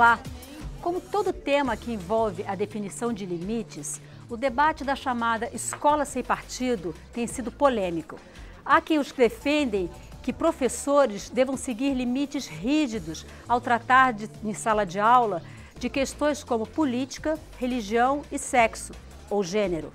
falar. Como todo tema que envolve a definição de limites, o debate da chamada escola sem partido tem sido polêmico. Há quem os defendem que professores devam seguir limites rígidos ao tratar de, em sala de aula de questões como política, religião e sexo ou gênero.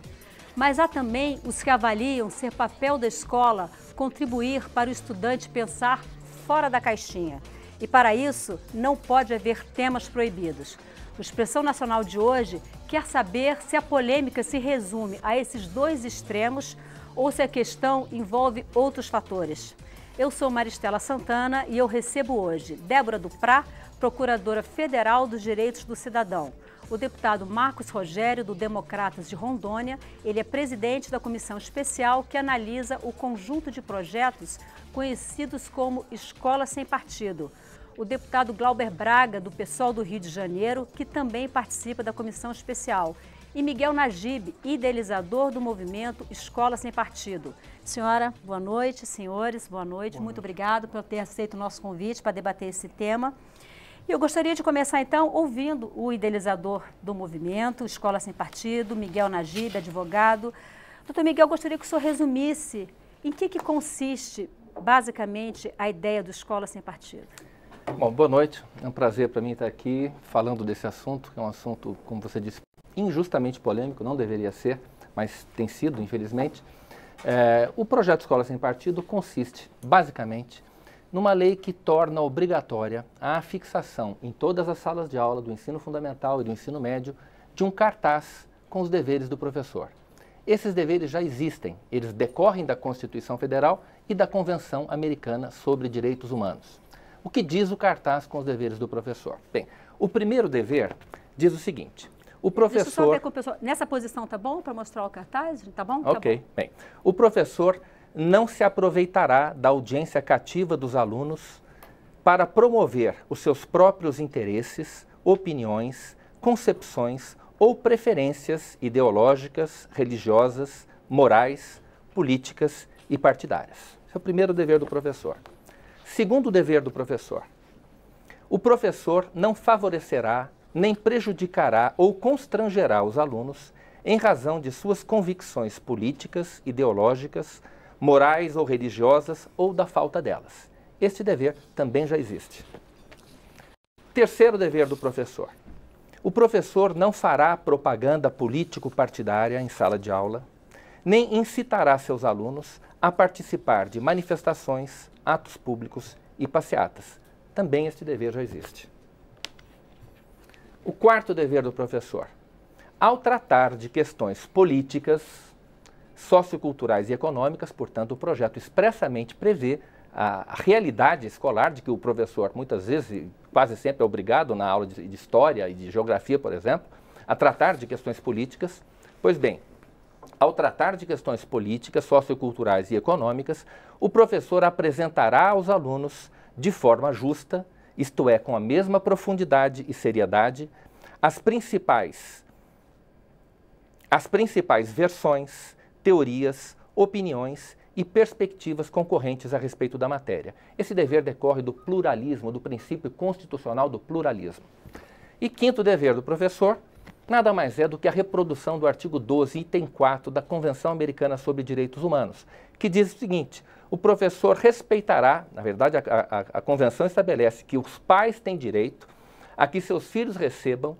Mas há também os que avaliam ser papel da escola contribuir para o estudante pensar fora da caixinha e para isso, não pode haver temas proibidos. O Expressão Nacional de hoje quer saber se a polêmica se resume a esses dois extremos ou se a questão envolve outros fatores. Eu sou Maristela Santana e eu recebo hoje Débora Duprá, Procuradora Federal dos Direitos do Cidadão. O deputado Marcos Rogério, do Democratas de Rondônia, ele é presidente da comissão especial que analisa o conjunto de projetos conhecidos como Escola Sem Partido o deputado Glauber Braga, do PSOL do Rio de Janeiro, que também participa da comissão especial, e Miguel Najib, idealizador do movimento Escola Sem Partido. Senhora, boa noite. Senhores, boa noite. Boa Muito noite. obrigado por ter aceito o nosso convite para debater esse tema. Eu gostaria de começar, então, ouvindo o idealizador do movimento Escola Sem Partido, Miguel Najib, advogado. Doutor Miguel, gostaria que o senhor resumisse em que, que consiste, basicamente, a ideia do Escola Sem Partido. Bom, boa noite. É um prazer para mim estar aqui falando desse assunto, que é um assunto, como você disse, injustamente polêmico, não deveria ser, mas tem sido, infelizmente. É, o projeto Escola Sem Partido consiste, basicamente, numa lei que torna obrigatória a fixação em todas as salas de aula do ensino fundamental e do ensino médio de um cartaz com os deveres do professor. Esses deveres já existem, eles decorrem da Constituição Federal e da Convenção Americana sobre Direitos Humanos. O que diz o cartaz com os deveres do professor? Bem, o primeiro dever diz o seguinte: o professor. O professor. Nessa posição tá bom para mostrar o cartaz? Tá bom? Tá ok. Tá bom. Bem, o professor não se aproveitará da audiência cativa dos alunos para promover os seus próprios interesses, opiniões, concepções ou preferências ideológicas, religiosas, morais, políticas e partidárias. Esse é o primeiro dever do professor. Segundo dever do professor: o professor não favorecerá, nem prejudicará ou constrangerá os alunos em razão de suas convicções políticas, ideológicas, morais ou religiosas ou da falta delas. Este dever também já existe. Terceiro dever do professor: o professor não fará propaganda político-partidária em sala de aula, nem incitará seus alunos a participar de manifestações, atos públicos e passeatas. Também este dever já existe. O quarto dever do professor. Ao tratar de questões políticas, socioculturais e econômicas, portanto, o projeto expressamente prevê a realidade escolar, de que o professor muitas vezes, quase sempre é obrigado na aula de história e de geografia, por exemplo, a tratar de questões políticas. Pois bem, ao tratar de questões políticas, socioculturais e econômicas, o professor apresentará aos alunos, de forma justa, isto é, com a mesma profundidade e seriedade, as principais, as principais versões, teorias, opiniões e perspectivas concorrentes a respeito da matéria. Esse dever decorre do pluralismo, do princípio constitucional do pluralismo. E quinto dever do professor nada mais é do que a reprodução do artigo 12, item 4 da Convenção Americana sobre Direitos Humanos, que diz o seguinte: o professor respeitará, na verdade, a, a, a Convenção estabelece que os pais têm direito a que seus filhos recebam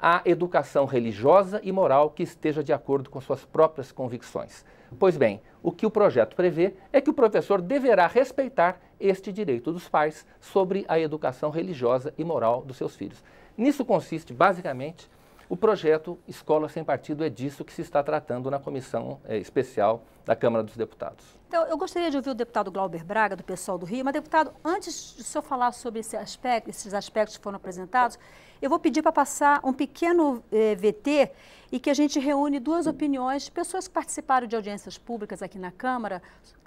a educação religiosa e moral que esteja de acordo com suas próprias convicções. Pois bem, o que o projeto prevê é que o professor deverá respeitar este direito dos pais sobre a educação religiosa e moral dos seus filhos. Nisso consiste, basicamente, o projeto Escola Sem Partido é disso que se está tratando na comissão é, especial da Câmara dos Deputados. Então, eu gostaria de ouvir o deputado Glauber Braga, do pessoal do Rio, mas, deputado, antes de o senhor falar sobre esse aspecto, esses aspectos que foram apresentados, eu vou pedir para passar um pequeno eh, VT e que a gente reúne duas opiniões de pessoas que participaram de audiências públicas aqui na Câmara,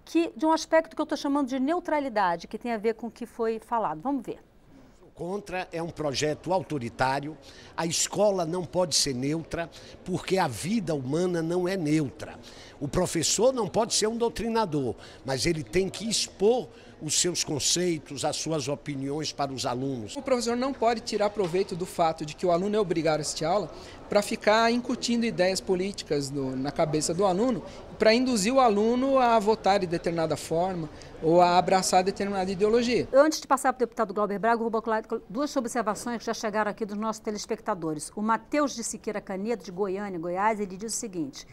que de um aspecto que eu estou chamando de neutralidade, que tem a ver com o que foi falado. Vamos ver contra, é um projeto autoritário. A escola não pode ser neutra, porque a vida humana não é neutra. O professor não pode ser um doutrinador, mas ele tem que expor os seus conceitos, as suas opiniões para os alunos. O professor não pode tirar proveito do fato de que o aluno é obrigado a assistir aula para ficar incutindo ideias políticas no, na cabeça do aluno, para induzir o aluno a votar de determinada forma ou a abraçar determinada ideologia. Antes de passar para o deputado Glauber Braga, vou colocar duas observações que já chegaram aqui dos nossos telespectadores. O Matheus de Siqueira Canedo, de Goiânia, Goiás, ele diz o seguinte: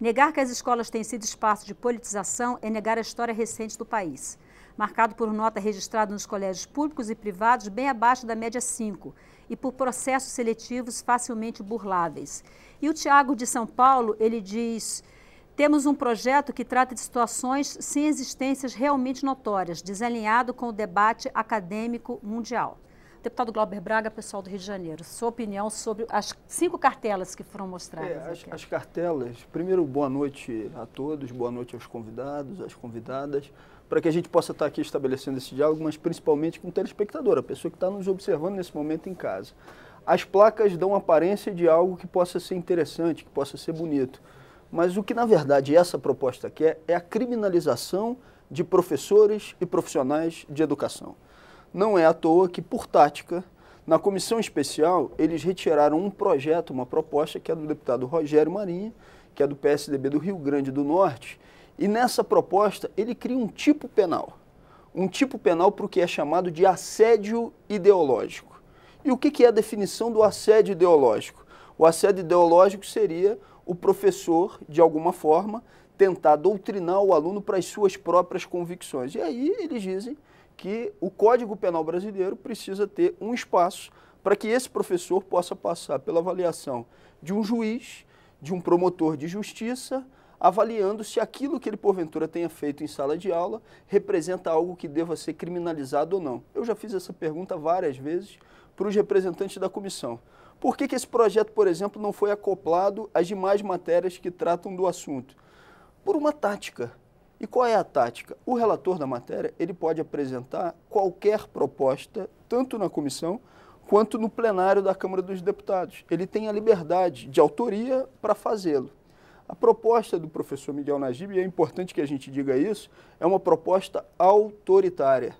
negar que as escolas têm sido espaço de politização é negar a história recente do país marcado por nota registrada nos colégios públicos e privados bem abaixo da média 5 e por processos seletivos facilmente burláveis. E o Tiago de São Paulo, ele diz: temos um projeto que trata de situações sem existências realmente notórias, desalinhado com o debate acadêmico mundial. Deputado Glauber Braga, pessoal do Rio de Janeiro, sua opinião sobre as cinco cartelas que foram mostradas. É, as, as cartelas, primeiro, boa noite a todos, boa noite aos convidados, às convidadas para que a gente possa estar aqui estabelecendo esse diálogo, mas principalmente com o telespectador, a pessoa que está nos observando nesse momento em casa. As placas dão aparência de algo que possa ser interessante, que possa ser bonito. Mas o que, na verdade, essa proposta quer é a criminalização de professores e profissionais de educação. Não é à toa que, por tática, na comissão especial, eles retiraram um projeto, uma proposta, que é do deputado Rogério Marinho, que é do PSDB do Rio Grande do Norte, e nessa proposta, ele cria um tipo penal. Um tipo penal para o que é chamado de assédio ideológico. E o que é a definição do assédio ideológico? O assédio ideológico seria o professor, de alguma forma, tentar doutrinar o aluno para as suas próprias convicções. E aí eles dizem que o Código Penal brasileiro precisa ter um espaço para que esse professor possa passar pela avaliação de um juiz, de um promotor de justiça, avaliando se aquilo que ele porventura tenha feito em sala de aula representa algo que deva ser criminalizado ou não. Eu já fiz essa pergunta várias vezes para os representantes da comissão. Por que, que esse projeto, por exemplo, não foi acoplado às demais matérias que tratam do assunto? Por uma tática. E qual é a tática? O relator da matéria ele pode apresentar qualquer proposta, tanto na comissão quanto no plenário da Câmara dos Deputados. Ele tem a liberdade de autoria para fazê-lo. A proposta do professor Miguel Najib, e é importante que a gente diga isso, é uma proposta autoritária.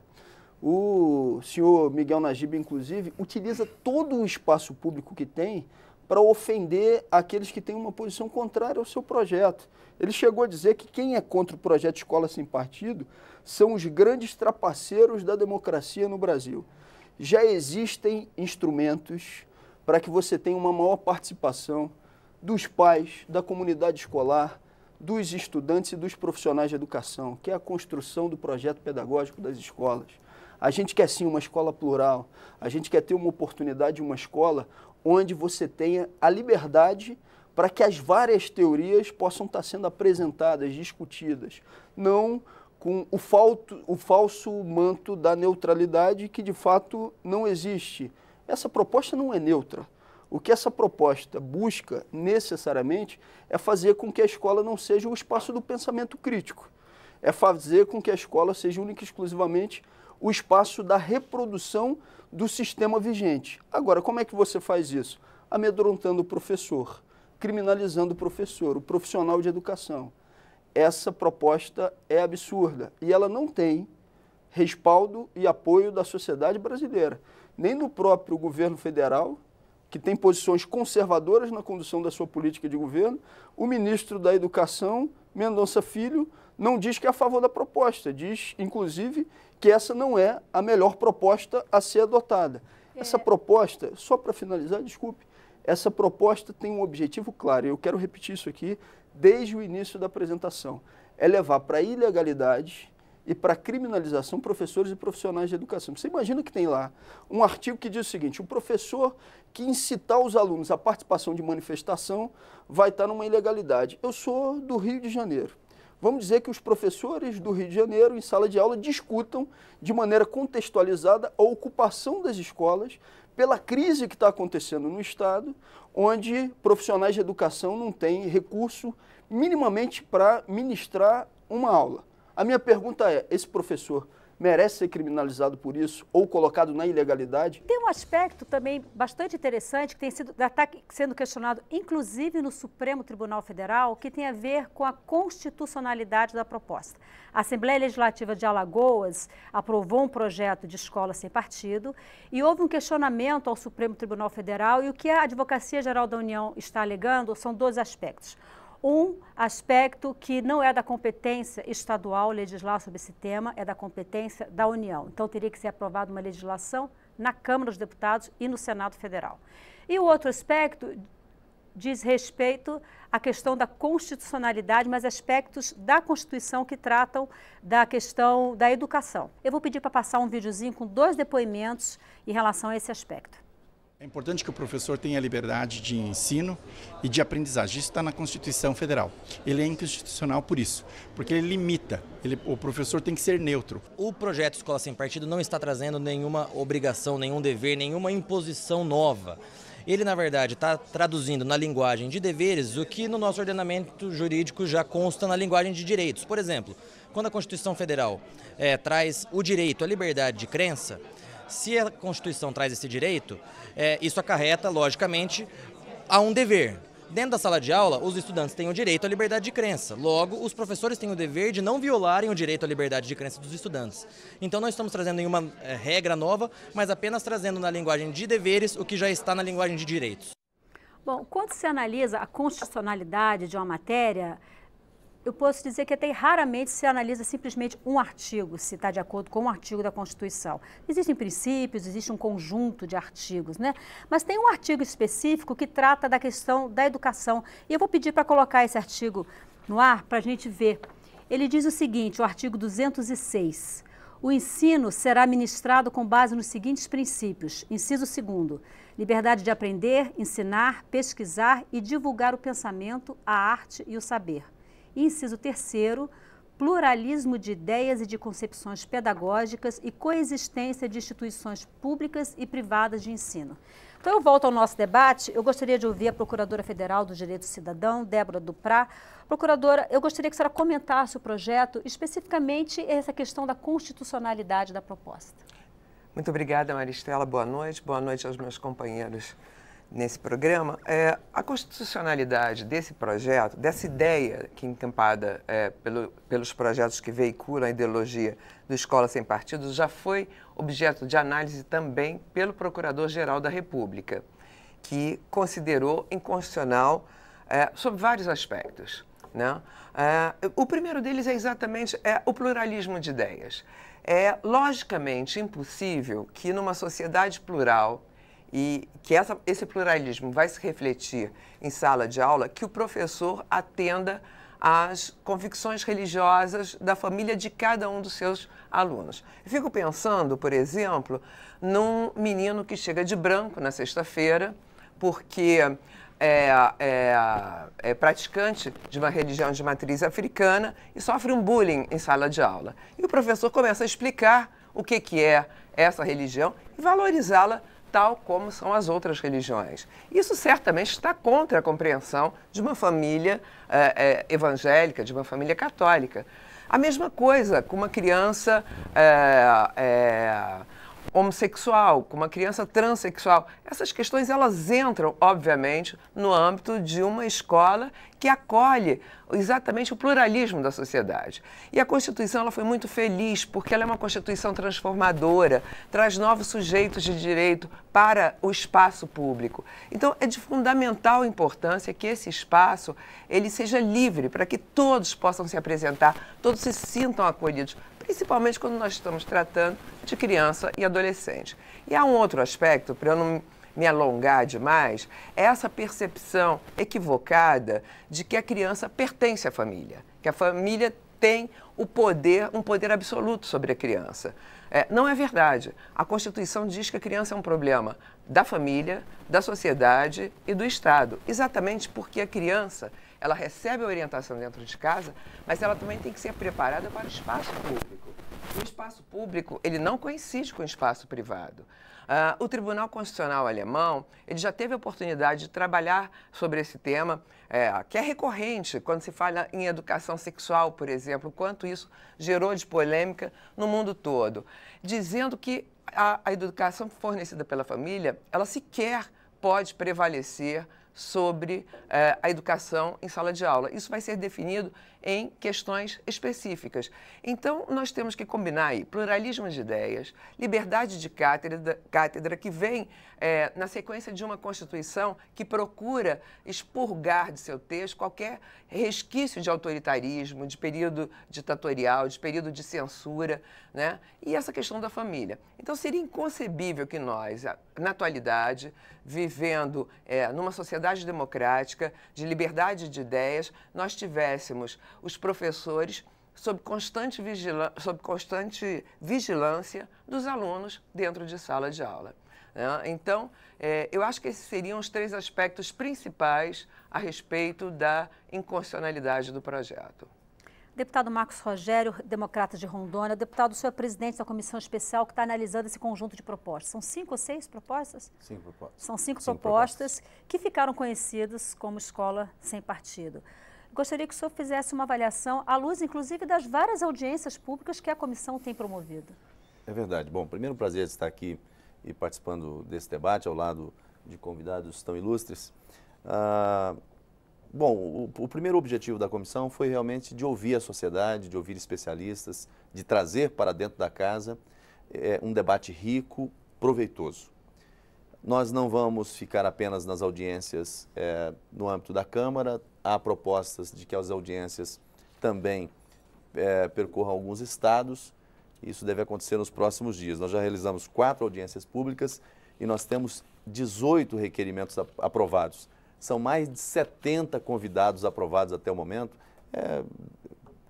O senhor Miguel Najib, inclusive, utiliza todo o espaço público que tem para ofender aqueles que têm uma posição contrária ao seu projeto. Ele chegou a dizer que quem é contra o projeto Escola Sem Partido são os grandes trapaceiros da democracia no Brasil. Já existem instrumentos para que você tenha uma maior participação dos pais, da comunidade escolar, dos estudantes e dos profissionais de educação, que é a construção do projeto pedagógico das escolas. A gente quer sim uma escola plural, a gente quer ter uma oportunidade, uma escola onde você tenha a liberdade para que as várias teorias possam estar sendo apresentadas, discutidas, não com o, falto, o falso manto da neutralidade que de fato não existe. Essa proposta não é neutra o que essa proposta busca, necessariamente, é fazer com que a escola não seja o espaço do pensamento crítico. É fazer com que a escola seja única e exclusivamente o espaço da reprodução do sistema vigente. Agora, como é que você faz isso? Amedrontando o professor, criminalizando o professor, o profissional de educação. Essa proposta é absurda e ela não tem respaldo e apoio da sociedade brasileira, nem no próprio governo federal, que tem posições conservadoras na condução da sua política de governo, o ministro da Educação, Mendonça Filho, não diz que é a favor da proposta, diz, inclusive, que essa não é a melhor proposta a ser adotada. É. Essa proposta, só para finalizar, desculpe, essa proposta tem um objetivo claro, e eu quero repetir isso aqui desde o início da apresentação: é levar para a ilegalidade e para criminalização professores e profissionais de educação. Você imagina que tem lá um artigo que diz o seguinte: o professor que incitar os alunos à participação de manifestação vai estar numa ilegalidade. Eu sou do Rio de Janeiro. Vamos dizer que os professores do Rio de Janeiro, em sala de aula, discutam de maneira contextualizada a ocupação das escolas pela crise que está acontecendo no Estado, onde profissionais de educação não têm recurso minimamente para ministrar uma aula. A minha pergunta é: esse professor merece ser criminalizado por isso ou colocado na ilegalidade? Tem um aspecto também bastante interessante que tem sido está sendo questionado, inclusive no Supremo Tribunal Federal, que tem a ver com a constitucionalidade da proposta. A Assembleia Legislativa de Alagoas aprovou um projeto de escola sem partido e houve um questionamento ao Supremo Tribunal Federal e o que a Advocacia Geral da União está alegando são dois aspectos. Um aspecto que não é da competência estadual legislar sobre esse tema, é da competência da União. Então, teria que ser aprovada uma legislação na Câmara dos Deputados e no Senado Federal. E o outro aspecto diz respeito à questão da constitucionalidade, mas aspectos da Constituição que tratam da questão da educação. Eu vou pedir para passar um videozinho com dois depoimentos em relação a esse aspecto. É importante que o professor tenha liberdade de ensino e de aprendizagem. Isso está na Constituição Federal. Ele é inconstitucional por isso, porque ele limita. Ele, o professor tem que ser neutro. O projeto Escola Sem Partido não está trazendo nenhuma obrigação, nenhum dever, nenhuma imposição nova. Ele, na verdade, está traduzindo na linguagem de deveres o que no nosso ordenamento jurídico já consta na linguagem de direitos. Por exemplo, quando a Constituição Federal é, traz o direito à liberdade de crença, se a Constituição traz esse direito, é, isso acarreta, logicamente, a um dever. Dentro da sala de aula, os estudantes têm o direito à liberdade de crença. Logo, os professores têm o dever de não violarem o direito à liberdade de crença dos estudantes. Então, não estamos trazendo nenhuma é, regra nova, mas apenas trazendo na linguagem de deveres o que já está na linguagem de direitos. Bom, quando se analisa a constitucionalidade de uma matéria, eu posso dizer que até raramente se analisa simplesmente um artigo, se está de acordo com um artigo da Constituição. Existem princípios, existe um conjunto de artigos, né? Mas tem um artigo específico que trata da questão da educação. E eu vou pedir para colocar esse artigo no ar para a gente ver. Ele diz o seguinte, o artigo 206. O ensino será ministrado com base nos seguintes princípios. Inciso segundo, liberdade de aprender, ensinar, pesquisar e divulgar o pensamento, a arte e o saber. Inciso terceiro, pluralismo de ideias e de concepções pedagógicas e coexistência de instituições públicas e privadas de ensino. Então, eu volto ao nosso debate. Eu gostaria de ouvir a Procuradora Federal do Direito do Cidadão, Débora Duprá. Procuradora, eu gostaria que a senhora comentasse o projeto, especificamente essa questão da constitucionalidade da proposta. Muito obrigada, Maristela. Boa noite. Boa noite aos meus companheiros nesse programa, é, a constitucionalidade desse projeto, dessa ideia que é encampada é, pelo, pelos projetos que veiculam a ideologia do Escola Sem Partido, já foi objeto de análise também pelo Procurador-Geral da República, que considerou inconstitucional é, sob vários aspectos. Né? É, o primeiro deles é exatamente é, o pluralismo de ideias. É logicamente impossível que numa sociedade plural e que essa, esse pluralismo vai se refletir em sala de aula, que o professor atenda às convicções religiosas da família de cada um dos seus alunos. fico pensando, por exemplo, num menino que chega de branco na sexta-feira, porque é, é, é, praticante de uma religião de matriz africana e sofre um bullying em sala de aula. E o professor começa a explicar o que, que é essa religião e valorizá-la tal como são as outras religiões. Isso certamente está contra a compreensão de uma família eh, eh, evangélica, de uma família católica. A mesma coisa com uma criança eh, homossexual, com uma criança transexual. Essas questões elas entram, obviamente, no âmbito de uma escola que acolhe exatamente o pluralismo da sociedade. E a Constituição ela foi muito feliz porque ela é uma Constituição transformadora, traz novos sujeitos de direito para o espaço público. Então é de fundamental importância que esse espaço ele seja livre para que todos possam se apresentar, todos se sintam acolhidos, principalmente quando nós estamos tratando de criança e adolescente. E há um outro aspecto, para eu não me alongar demais, é essa percepção equivocada de que a criança pertence à família, que a família tem o poder, um poder absoluto sobre a criança. É, não é verdade. A Constituição diz que a criança é um problema da família, da sociedade e do Estado, exatamente porque a criança ela recebe a orientação dentro de casa, mas ela também tem que ser preparada para o espaço público. O espaço público, ele não coincide com o espaço privado. Uh, o Tribunal Constitucional Alemão, ele já teve a oportunidade de trabalhar sobre esse tema, é, que é recorrente quando se fala em educação sexual, por exemplo, quanto isso gerou de polêmica no mundo todo, dizendo que a, a educação fornecida pela família, ela sequer pode prevalecer sobre eh, a educação em sala de aula. Isso vai ser definido em questões específicas. Então, nós temos que combinar aí pluralismo de ideias, liberdade de cátedra, cátedra que vem é, na sequência de uma Constituição que procura expurgar de seu texto qualquer resquício de autoritarismo, de período ditatorial, de período de censura, né? e essa questão da família. Então, seria inconcebível que nós, na atualidade, vivendo é, numa sociedade democrática, de liberdade de ideias, nós tivéssemos os professores sob constante, sob constante vigilância dos alunos dentro de sala de aula. Né? Então, é, eu acho que esses seriam os três aspectos principais a respeito da inconstitucionalidade do projeto. Deputado Marcos Rogério, democrata de Rondônia. Deputado, o senhor é presidente da comissão especial que está analisando esse conjunto de propostas. São cinco ou seis propostas? Cinco propostas. São cinco, cinco propostas, propostas que ficaram conhecidas como escola sem partido. Gostaria que o senhor fizesse uma avaliação, à luz, inclusive, das várias audiências públicas que a comissão tem promovido. É verdade. Bom, primeiro prazer estar aqui e participando desse debate ao lado de convidados tão ilustres. Ah, bom, o, o, primeiro objetivo da comissão foi realmente de ouvir a sociedade, de ouvir especialistas, de trazer para dentro da casa é, um debate rico, proveitoso. Nós não vamos ficar apenas nas audiências é, no âmbito da Câmara, há propostas de que as audiências também é, percorram alguns estados. Isso deve acontecer nos próximos dias. Nós já realizamos quatro audiências públicas e nós temos 18 requerimentos aprovados. São mais de 70 convidados aprovados até o momento, é,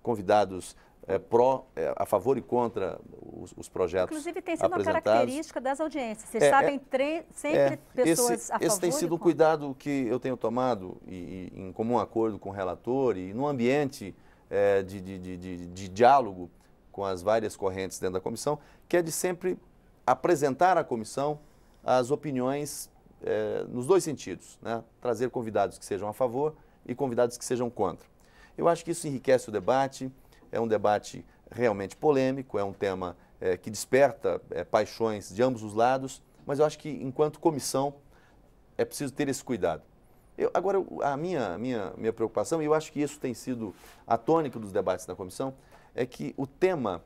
convidados é, pró, é, a favor e contra os, os projetos Inclusive tem sido uma característica das audiências. Vocês é, sabem sempre pessoas esse, a favor Esse tem sido o cuidado que eu tenho tomado e, e, em comum acordo com o relator e no ambiente de, de, de, de, de diálogo com as várias correntes dentro da comissão, que é de sempre apresentar à comissão as opiniões nos dois sentidos, né? trazer convidados que sejam a favor e convidados que sejam contra. Eu acho que isso enriquece o debate, é um debate realmente polêmico, é um tema é, que desperta é, paixões de ambos os lados, mas eu acho que, enquanto comissão, é preciso ter esse cuidado. Eu, agora, a minha, minha, minha preocupação, e eu acho que isso tem sido a tônica dos debates na comissão, é que o tema,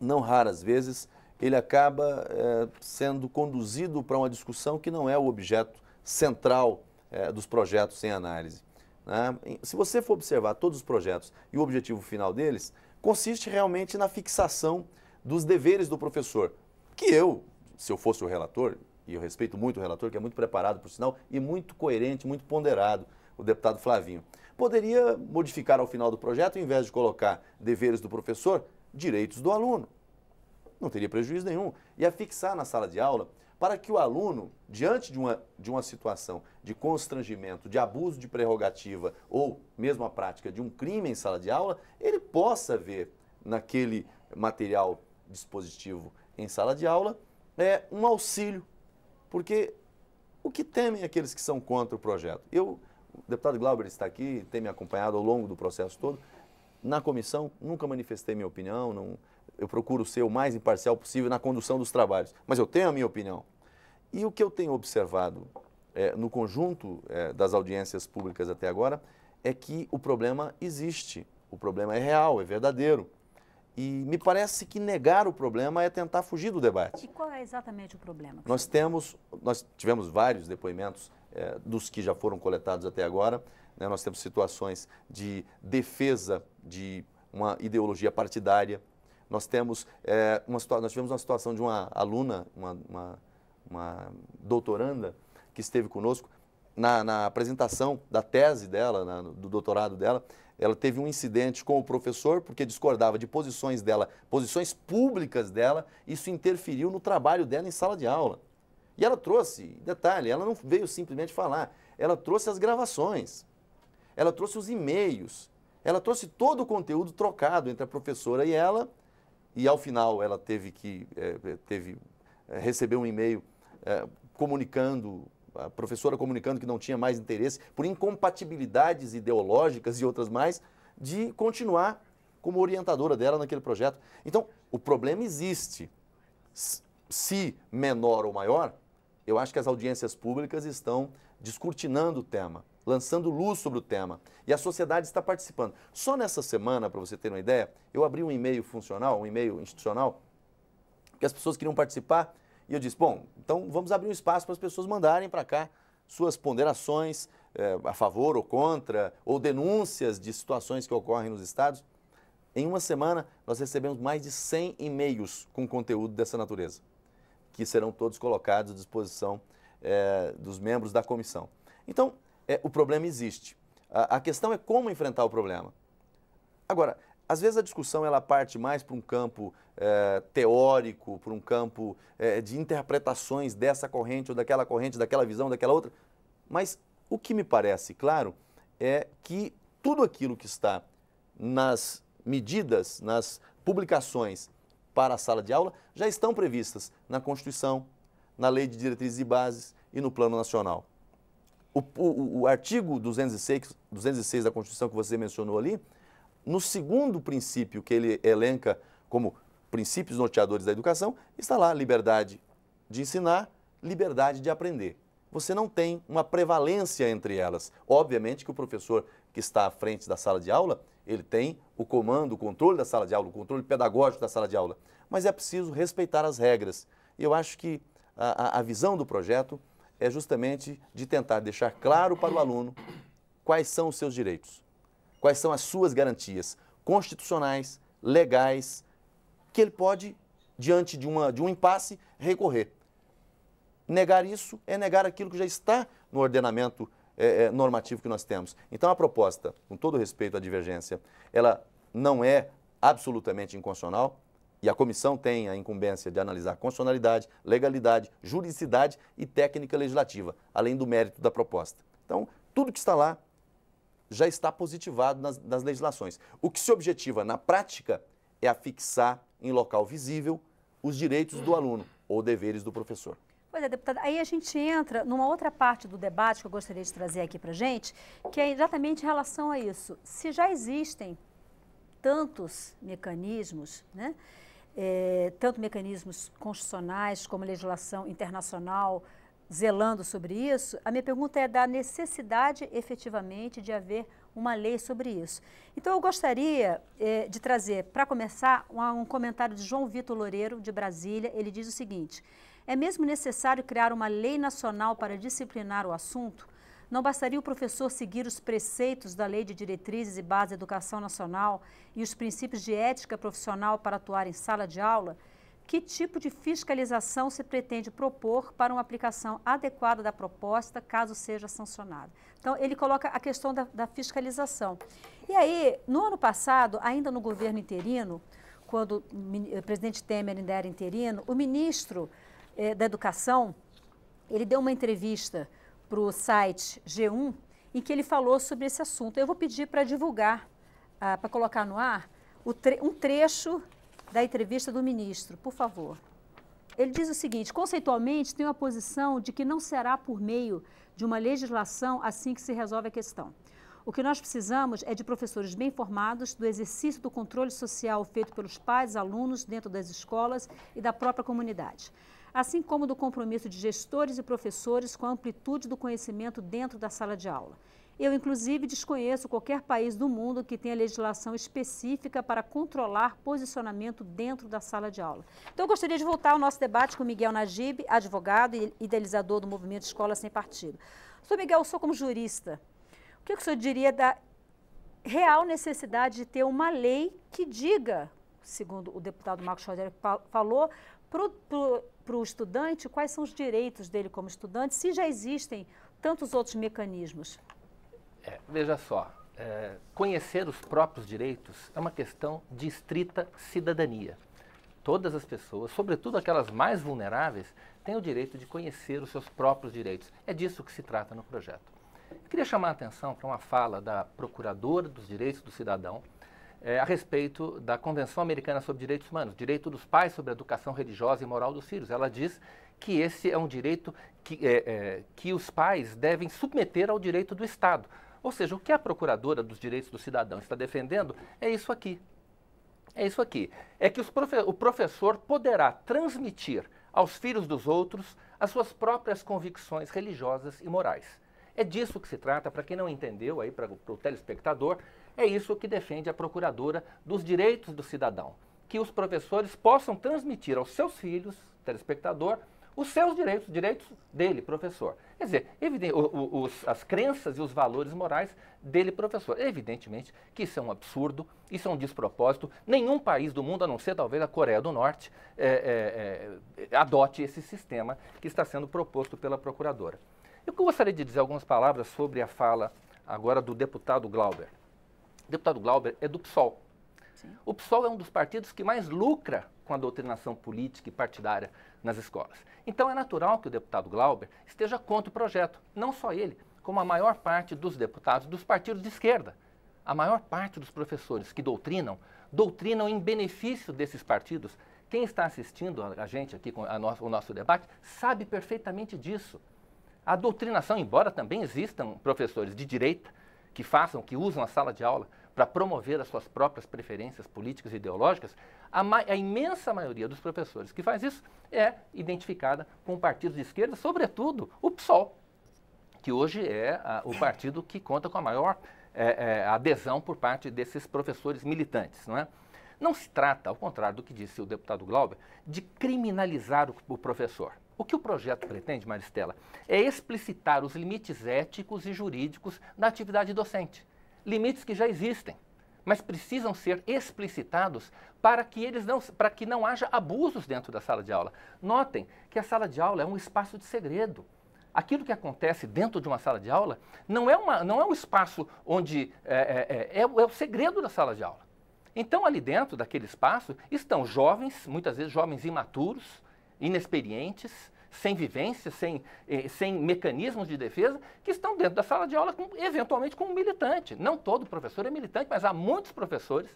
não raras vezes, ele acaba é, sendo conduzido para uma discussão que não é o objeto central é, dos projetos em análise. Né? Se você for observar todos os projetos e o objetivo final deles, consiste realmente na fixação dos deveres do professor. Que eu, se eu fosse o relator, e eu respeito muito o relator, que é muito preparado, por sinal, e muito coerente, muito ponderado, o deputado Flavinho, poderia modificar ao final do projeto, em vez de colocar deveres do professor, direitos do aluno. Não teria prejuízo nenhum. E a fixar na sala de aula para que o aluno, diante de uma, de uma situação de constrangimento, de abuso de prerrogativa ou mesmo a prática de um crime em sala de aula, ele possa ver naquele material dispositivo em sala de aula é um auxílio. Porque o que temem aqueles que são contra o projeto? Eu, o deputado Glauber está aqui, tem me acompanhado ao longo do processo todo. Na comissão, nunca manifestei minha opinião, não, eu procuro ser o mais imparcial possível na condução dos trabalhos. Mas eu tenho a minha opinião. E o que eu tenho observado é, no conjunto é, das audiências públicas até agora é que o problema existe, o problema é real, é verdadeiro. E me parece que negar o problema é tentar fugir do debate. E qual é exatamente o problema? Nós temos, nós tivemos vários depoimentos é, dos que já foram coletados até agora. Né? Nós temos situações de defesa de uma ideologia partidária. Nós temos é, uma nós tivemos uma situação de uma aluna, uma, uma uma doutoranda que esteve conosco na, na apresentação da tese dela, na, do doutorado dela. Ela teve um incidente com o professor porque discordava de posições dela, posições públicas dela. Isso interferiu no trabalho dela em sala de aula. E ela trouxe, detalhe, ela não veio simplesmente falar, ela trouxe as gravações, ela trouxe os e-mails, ela trouxe todo o conteúdo trocado entre a professora e ela, e ao final ela teve que é, teve, é, um e-mail é, comunicando, a professora comunicando que não tinha mais interesse, por incompatibilidades ideológicas e outras mais, de continuar como orientadora dela naquele projeto. Então, o problema existe. Se menor ou maior, eu acho que as audiências públicas estão descortinando o tema, lançando luz sobre o tema. E a sociedade está participando. Só nessa semana, para você ter uma ideia, eu abri um e-mail funcional, um e-mail institucional, que as pessoas queriam participar e eu disse, bom, então vamos abrir um espaço para as pessoas mandarem para cá suas ponderações eh, a favor ou contra, ou denúncias de situações que ocorrem nos estados. Em uma semana, nós recebemos mais de 100 e-mails com conteúdo dessa natureza, que serão todos colocados à disposição eh, dos membros da comissão. Então, eh, o problema existe. A, a questão é como enfrentar o problema. Agora, às vezes a discussão ela parte mais para um campo é, teórico, para um campo é, de interpretações dessa corrente ou daquela corrente, daquela visão, daquela outra. Mas o que me parece claro é que tudo aquilo que está nas medidas, nas publicações para a sala de aula já estão previstas na Constituição, na Lei de Diretrizes e Bases e no Plano Nacional. O, o, o artigo 206, 206 da Constituição que você mencionou ali no segundo princípio que ele elenca como princípios norteadores da educação, está lá liberdade de ensinar, liberdade de aprender. Você não tem uma prevalência entre elas. Obviamente que o professor que está à frente da sala de aula, ele tem o comando, o controle da sala de aula, o controle pedagógico da sala de aula. Mas é preciso respeitar as regras. E eu acho que a, a visão do projeto é justamente de tentar deixar claro para o aluno quais são os seus direitos quais são as suas garantias constitucionais, legais, que ele pode, diante de, uma, de um impasse, recorrer. Negar isso é negar aquilo que já está no ordenamento é, é, normativo que nós temos. Então, a proposta, com todo respeito à divergência, ela não é absolutamente inconstitucional, e a comissão tem a incumbência de analisar constitucionalidade, legalidade, juridicidade e técnica legislativa, além do mérito da proposta. Então, tudo que está lá já está positivado nas, nas legislações. O que se objetiva na prática é afixar em local visível os direitos do aluno ou deveres do professor. Pois é, deputada, aí a gente entra numa outra parte do debate que eu gostaria de trazer aqui para gente, que é exatamente em relação a isso. Se já existem tantos mecanismos, né, é, tanto mecanismos constitucionais como legislação internacional, zelando sobre isso, a minha pergunta é da necessidade efetivamente de haver uma lei sobre isso. Então eu gostaria eh, de trazer, para começar, um, um comentário de João Vitor Loureiro, de Brasília. Ele diz o seguinte: é mesmo necessário criar uma lei nacional para disciplinar o assunto? Não bastaria o professor seguir os preceitos da Lei de Diretrizes e Bases da Educação Nacional e os princípios de ética profissional para atuar em sala de aula? que tipo de fiscalização se pretende propor para uma aplicação adequada da proposta, caso seja sancionada. Então, ele coloca a questão da, da fiscalização. E aí, no ano passado, ainda no governo interino, quando o eh, presidente Temer ainda era interino, o ministro eh, da Educação, ele deu uma entrevista para o site G1, em que ele falou sobre esse assunto. Eu vou pedir para divulgar, ah, para colocar no ar, tre um trecho da entrevista do ministro, por favor. Ele diz o seguinte: conceitualmente, tenho a posição de que não será por meio de uma legislação assim que se resolve a questão. O que nós precisamos é de professores bem formados, do exercício do controle social feito pelos pais, alunos, dentro das escolas e da própria comunidade, assim como do compromisso de gestores e professores com a amplitude do conhecimento dentro da sala de aula. Eu, inclusive, desconheço qualquer país do mundo que tenha legislação específica para controlar posicionamento dentro da sala de aula. Então, eu gostaria de voltar ao nosso debate com Miguel Najib, advogado e idealizador do movimento Escola Sem Partido. Sr. Miguel, Sou como jurista, o que o senhor diria da real necessidade de ter uma lei que diga, segundo o deputado Marcos Rogério falou, para o estudante quais são os direitos dele como estudante, se já existem tantos outros mecanismos? É, veja só, é, conhecer os próprios direitos é uma questão de estrita cidadania. Todas as pessoas, sobretudo aquelas mais vulneráveis, têm o direito de conhecer os seus próprios direitos. É disso que se trata no projeto. Eu queria chamar a atenção para uma fala da Procuradora dos Direitos do Cidadão é, a respeito da Convenção Americana sobre Direitos Humanos, direito dos pais sobre a educação religiosa e moral dos filhos. Ela diz que esse é um direito que, é, é que os pais devem submeter ao direito do Estado. Ou seja, o que a procuradora dos direitos do cidadão está defendendo é isso aqui. É isso aqui. É que profe o professor poderá transmitir aos filhos dos outros as suas próprias convicções religiosas e morais. É disso que se trata, para quem não entendeu, aí para o telespectador, é isso que defende a procuradora dos direitos do cidadão. Que os professores possam transmitir aos seus filhos, telespectador, os seus direitos, os direitos dele, professor. Quer dizer, evidente, os, as crenças e os valores morais dele, professor. Evidentemente que isso é um absurdo, isso é um despropósito. Nenhum país do mundo, a não ser talvez a Coreia do Norte, é, é, é, adote esse sistema que está sendo proposto pela procuradora. Eu gostaria de dizer algumas palavras sobre a fala agora do deputado Glauber. O deputado Glauber é do PSOL. Sim. O PSOL é um dos partidos que mais lucra com a doutrinação política e partidária nas escolas. Então é natural que o deputado Glauber esteja contra o projeto, não só ele, como a maior parte dos deputados dos partidos de esquerda. A maior parte dos professores que doutrinam, doutrinam em benefício desses partidos. Quem está assistindo a gente aqui, com o nosso debate, sabe perfeitamente disso. A doutrinação, embora também existam professores de direita que façam, que usam a sala de aula para promover as suas próprias preferências políticas e ideológicas, a, ma a imensa maioria dos professores que faz isso é identificada com partidos de esquerda, sobretudo o PSOL, que hoje é a, o partido que conta com a maior é, é, adesão por parte desses professores militantes, não é? Não se trata, ao contrário do que disse o deputado Glauber, de criminalizar o, o professor. O que o projeto pretende, Maristela, é explicitar os limites éticos e jurídicos da atividade docente limites que já existem, mas precisam ser explicitados para que eles não para que não haja abusos dentro da sala de aula. Notem que a sala de aula é um espaço de segredo. Aquilo que acontece dentro de uma sala de aula não é, uma, não é um espaço onde é, é, é, é o é segredo da sala de aula. Então, ali dentro daquele espaço estão jovens, muitas vezes jovens imaturos, inexperientes, sem vivência, sem, eh, sem mecanismos de defesa, que estão dentro da sala de aula, com, eventualmente com um militante. Não todo professor é militante, mas há muitos professores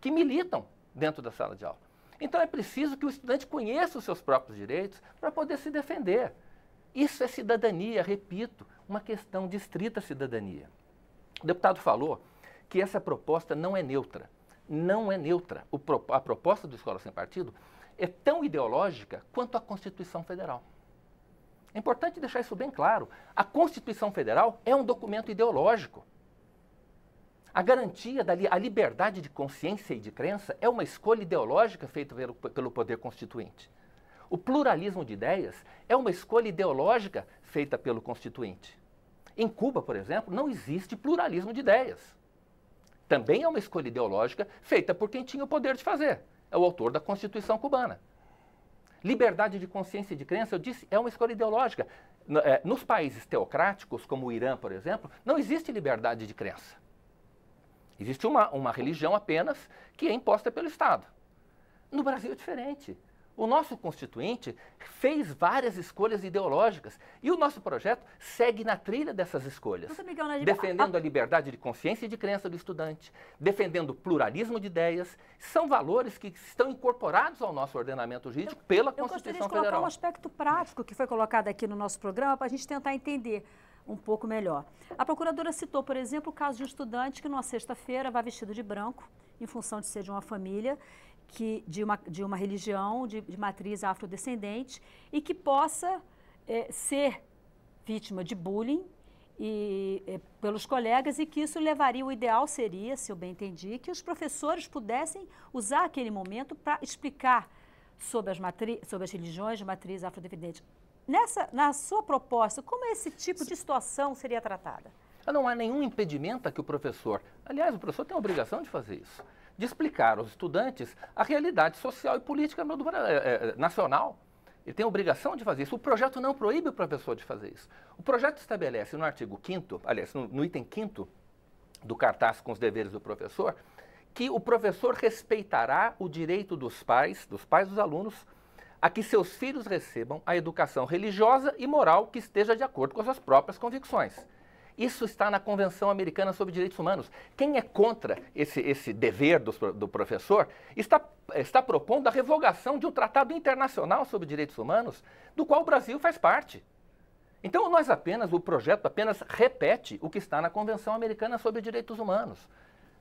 que militam dentro da sala de aula. Então é preciso que o estudante conheça os seus próprios direitos para poder se defender. Isso é cidadania, repito, uma questão de estrita cidadania. O deputado falou que essa proposta não é neutra. Não é neutra. O, a proposta do Escola Sem Partido é tão ideológica quanto a Constituição Federal. É importante deixar isso bem claro. A Constituição Federal é um documento ideológico. A garantia da li liberdade de consciência e de crença é uma escolha ideológica feita pelo, pelo poder constituinte. O pluralismo de ideias é uma escolha ideológica feita pelo constituinte. Em Cuba, por exemplo, não existe pluralismo de ideias. Também é uma escolha ideológica feita por quem tinha o poder de fazer. É o autor da Constituição cubana. Liberdade de consciência e de crença, eu disse, é uma escolha ideológica. É, nos países teocráticos, como o Irã, por exemplo, não existe liberdade de crença. Existe uma, uma religião apenas que é imposta pelo Estado. No Brasil é diferente. O nosso constituinte fez várias escolhas ideológicas e o nosso projeto segue na trilha dessas escolhas, Miguel, é né, defendendo a liberdade de consciência e de crença do estudante, defendendo o pluralismo de ideias. São valores que estão incorporados ao nosso ordenamento jurídico eu, pela Constituição Federal. Eu gostaria de colocar um aspecto prático que foi colocado aqui no nosso programa para a gente tentar entender um pouco melhor. A procuradora citou, por exemplo, o caso de um estudante que, numa sexta-feira, vai vestido de branco, em função de ser de uma família, que, de, uma, de uma religião de, de matriz afrodescendente e que possa é, ser vítima de bullying e, é, pelos colegas e que isso levaria, o ideal seria, se eu bem entendi, que os professores pudessem usar aquele momento para explicar sobre as, matri sobre as religiões de matriz afrodescendente. Nessa, na sua proposta, como esse tipo de situação seria tratada? Ah, não há nenhum impedimento a que o professor, aliás, o professor tem a obrigação de fazer isso de explicar aos estudantes a realidade social e política eh, eh, eh, nacional. Ele tem a obrigação de fazer isso. O projeto não proíbe o professor de fazer isso. O projeto estabelece no artigo 5 aliás, no, no item 5 do cartaz com os deveres do professor, que o professor respeitará o direito dos pais, dos pais dos alunos, a que seus filhos recebam a educação religiosa e moral que esteja de acordo com suas próprias convicções. Isso está na Convenção Americana sobre Direitos Humanos. Quem é contra esse, esse dever do, do professor está, está propondo a revogação de um tratado internacional sobre direitos humanos, do qual o Brasil faz parte. Então, nós apenas, o projeto apenas repete o que está na Convenção Americana sobre Direitos Humanos.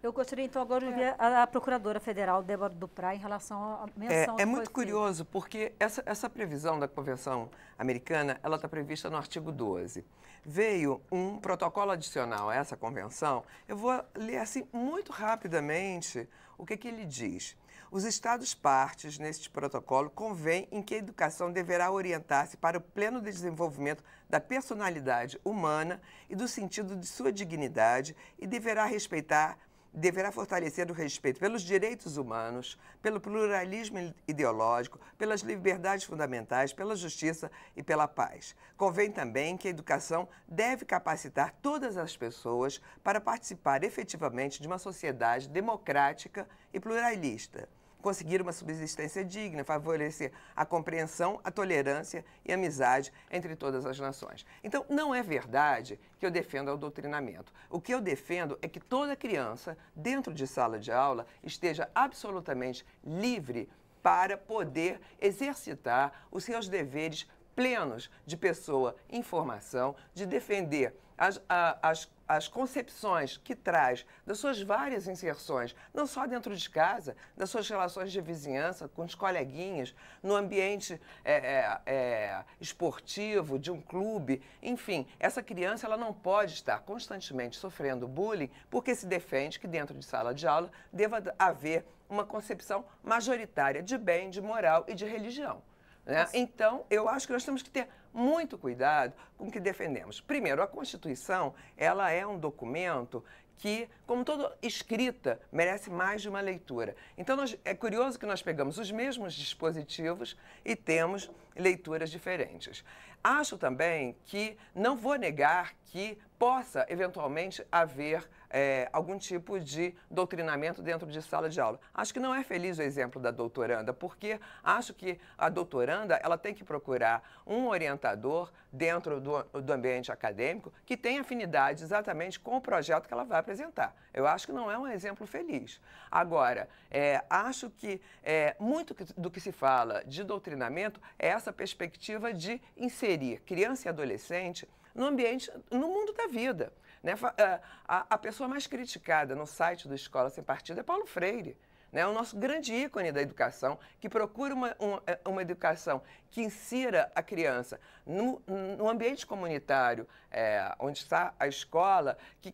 Eu gostaria então agora de ouvir é. a, a Procuradora Federal, Débora Duprat, em relação à menção. É, é muito curioso, porque essa, essa previsão da Convenção Americana, ela está prevista no artigo 12. Veio um protocolo adicional a essa convenção. Eu vou ler assim muito rapidamente o que, que ele diz. Os Estados partes neste protocolo convém em que a educação deverá orientar-se para o pleno desenvolvimento da personalidade humana e do sentido de sua dignidade e deverá respeitar deverá fortalecer o respeito pelos direitos humanos, pelo pluralismo ideológico, pelas liberdades fundamentais, pela justiça e pela paz. Convém também que a educação deve capacitar todas as pessoas para participar efetivamente de uma sociedade democrática e pluralista conseguir uma subsistência digna, favorecer a compreensão, a tolerância e a amizade entre todas as nações. Então, não é verdade que eu defendo o doutrinamento. O que eu defendo é que toda criança, dentro de sala de aula, esteja absolutamente livre para poder exercitar os seus deveres plenos de pessoa em formação, de defender as, a, as as concepções que traz das suas várias inserções, não só dentro de casa, das suas relações de vizinhança com os coleguinhas, no ambiente é, é, é, esportivo, de um clube, enfim, essa criança ela não pode estar constantemente sofrendo bullying porque se defende que dentro de sala de aula deva haver uma concepção majoritária de bem, de moral e de religião. Né? Então, eu acho que nós temos que ter muito cuidado com o que defendemos. Primeiro, a Constituição ela é um documento que, como toda escrita, merece mais de uma leitura. Então, nós, é curioso que nós pegamos os mesmos dispositivos e temos leituras diferentes. Acho também que não vou negar que possa eventualmente haver é, algum tipo de doutrinamento dentro de sala de aula. Acho que não é feliz o exemplo da doutoranda, porque acho que a doutoranda ela tem que procurar um orientador dentro do, do ambiente acadêmico que tenha afinidade exatamente com o projeto que ela vai apresentar. Eu acho que não é um exemplo feliz. Agora, é, acho que é, muito do que se fala de doutrinamento é essa perspectiva de inserir criança e adolescente no ambiente, no mundo da vida. Né? Ah, a, a pessoa mais criticada no site do Escola Sem Partido é Paulo Freire. Né? O nosso grande ícone da educação, que procura uma, uma, eh, uma educação que insira a criança no, no ambiente comunitário, é, onde está a escola, que,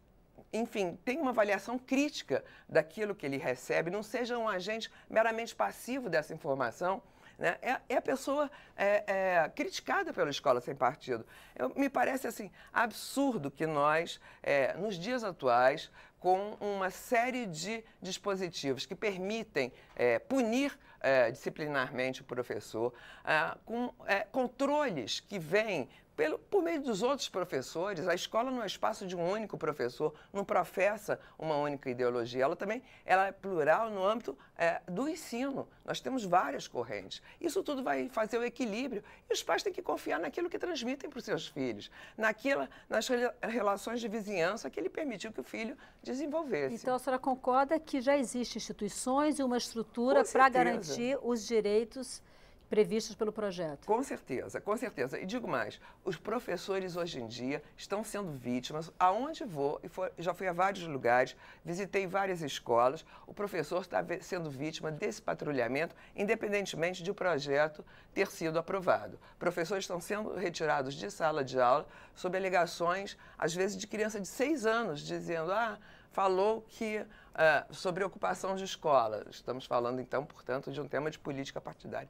enfim, tem uma avaliação crítica daquilo que ele recebe, não seja um agente meramente passivo dessa informação, né? É, é a pessoa é, é, criticada pela escola sem partido. Eu, me parece assim absurdo que nós, é, nos dias atuais, com uma série de dispositivos que permitem é, punir é, disciplinarmente o professor, ah, com é, controles que vêm pelo, por meio dos outros professores, a escola não é espaço de um único professor, não professa uma única ideologia. Ela também ela é plural no âmbito é, do ensino. Nós temos várias correntes. Isso tudo vai fazer o equilíbrio. E os pais têm que confiar naquilo que transmitem para os seus filhos, naquilo, nas relações de vizinhança que ele permitiu que o filho desenvolvesse. Então a senhora concorda que já existem instituições e uma estrutura para garantir os direitos previstos pelo projeto. Com certeza, com certeza. E digo mais, os professores hoje em dia estão sendo vítimas aonde vou, e for, já fui a vários lugares, visitei várias escolas, o professor está sendo vítima desse patrulhamento, independentemente de o projeto ter sido aprovado. Professores estão sendo retirados de sala de aula sob alegações, às vezes, de criança de seis anos, dizendo, ah, falou que uh, sobre ocupação de escola. Estamos falando, então, portanto, de um tema de política partidária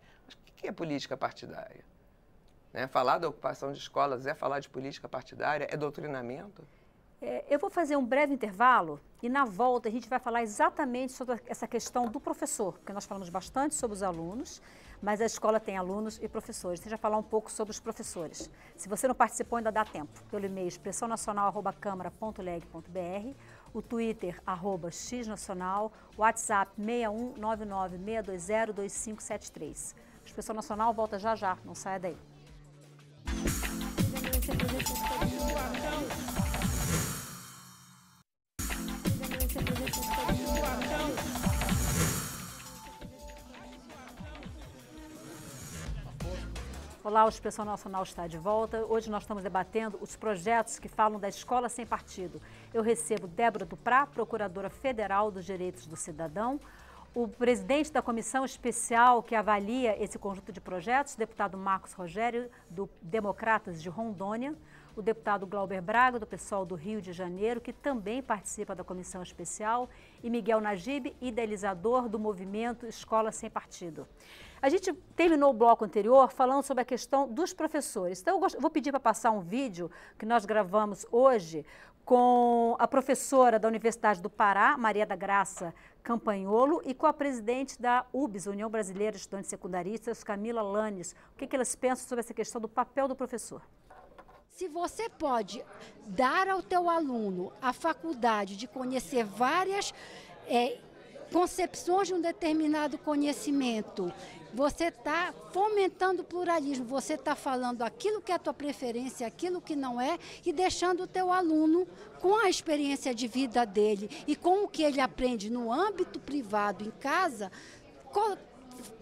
que é política partidária? Né? Falar da ocupação de escolas é falar de política partidária? É doutrinamento? É, eu vou fazer um breve intervalo e, na volta, a gente vai falar exatamente sobre essa questão do professor, porque nós falamos bastante sobre os alunos, mas a escola tem alunos e professores. Você já falar um pouco sobre os professores. Se você não participou, ainda dá tempo. Pelo e-mail expressãonacional.câmara.leg.br, o Twitter, arroba xnacional, WhatsApp 6199 620 2573. O Expressão Nacional volta já já, não saia daí. Olá, o Expressão Nacional está de volta. Hoje nós estamos debatendo os projetos que falam da escola sem partido. Eu recebo Débora Duprá, procuradora federal dos direitos do cidadão, o presidente da comissão especial que avalia esse conjunto de projetos, deputado Marcos Rogério, do Democratas de Rondônia, o deputado Glauber Braga, do pessoal do Rio de Janeiro, que também participa da comissão especial, e Miguel Najib, idealizador do movimento Escola Sem Partido. A gente terminou o bloco anterior falando sobre a questão dos professores. Então, eu vou pedir para passar um vídeo que nós gravamos hoje com a professora da Universidade do Pará, Maria da Graça Campanholo, e com a presidente da UBS, União Brasileira de Estudantes Secundaristas, Camila Lanes. O que, que elas pensam sobre essa questão do papel do professor? Se você pode dar ao teu aluno a faculdade de conhecer várias é, concepções de um determinado conhecimento você está fomentando o pluralismo, você está falando aquilo que é a tua preferência, aquilo que não é, e deixando o teu aluno com a experiência de vida dele e com o que ele aprende no âmbito privado, em casa,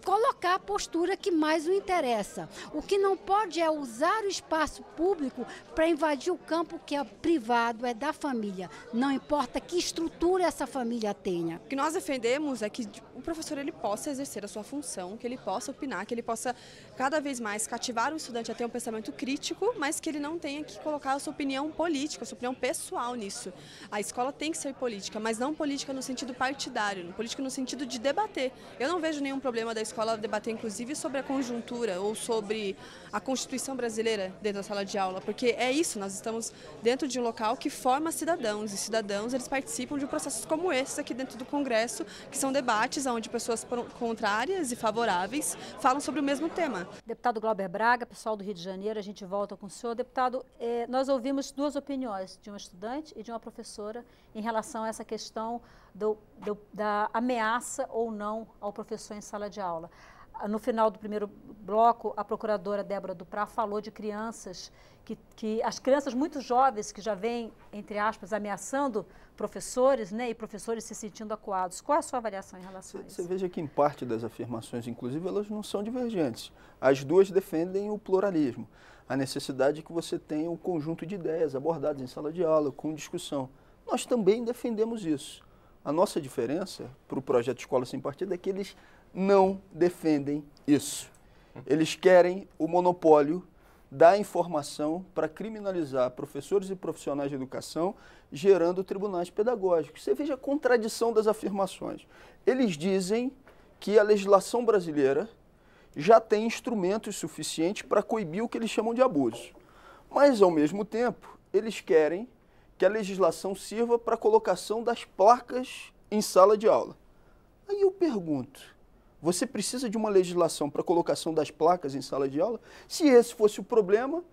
colocar a postura que mais o interessa. O que não pode é usar o espaço público para invadir o campo que é privado, é da família. Não importa que estrutura essa família tenha. O que nós defendemos é que o professor ele possa exercer a sua função, que ele possa opinar, que ele possa cada vez mais cativar o estudante a ter um pensamento crítico, mas que ele não tenha que colocar a sua opinião política, a sua opinião pessoal nisso. A escola tem que ser política, mas não política no sentido partidário, política no sentido de debater. Eu não vejo nenhum problema problema da escola debater, inclusive, sobre a conjuntura ou sobre a Constituição brasileira dentro da sala de aula, porque é isso, nós estamos dentro de um local que forma cidadãos, e cidadãos eles participam de processos como esses aqui dentro do Congresso, que são debates onde pessoas contrárias e favoráveis falam sobre o mesmo tema. Deputado Glauber Braga, pessoal do Rio de Janeiro, a gente volta com o senhor. Deputado, eh, nós ouvimos duas opiniões, de uma estudante e de uma professora, em relação a essa questão do, do, da ameaça ou não ao professor em sala de aula. Ah, no final do primeiro bloco, a procuradora Débora Duprá falou de crianças, que, que as crianças muito jovens que já vêm, entre aspas, ameaçando professores né, e professores se sentindo acuados. Qual é a sua avaliação em relação cê, a isso? Você veja que, em parte das afirmações, inclusive, elas não são divergentes. As duas defendem o pluralismo, a necessidade que você tenha um conjunto de ideias abordadas em sala de aula, com discussão. Nós também defendemos isso. A nossa diferença para o projeto Escola Sem Partido é que eles não defendem isso. Eles querem o monopólio da informação para criminalizar professores e profissionais de educação, gerando tribunais pedagógicos. Você veja a contradição das afirmações. Eles dizem que a legislação brasileira já tem instrumentos suficientes para coibir o que eles chamam de abuso. Mas, ao mesmo tempo, eles querem que a legislação sirva para a colocação das placas em sala de aula. Aí eu pergunto, você precisa de uma legislação para a colocação das placas em sala de aula? Se esse fosse o problema,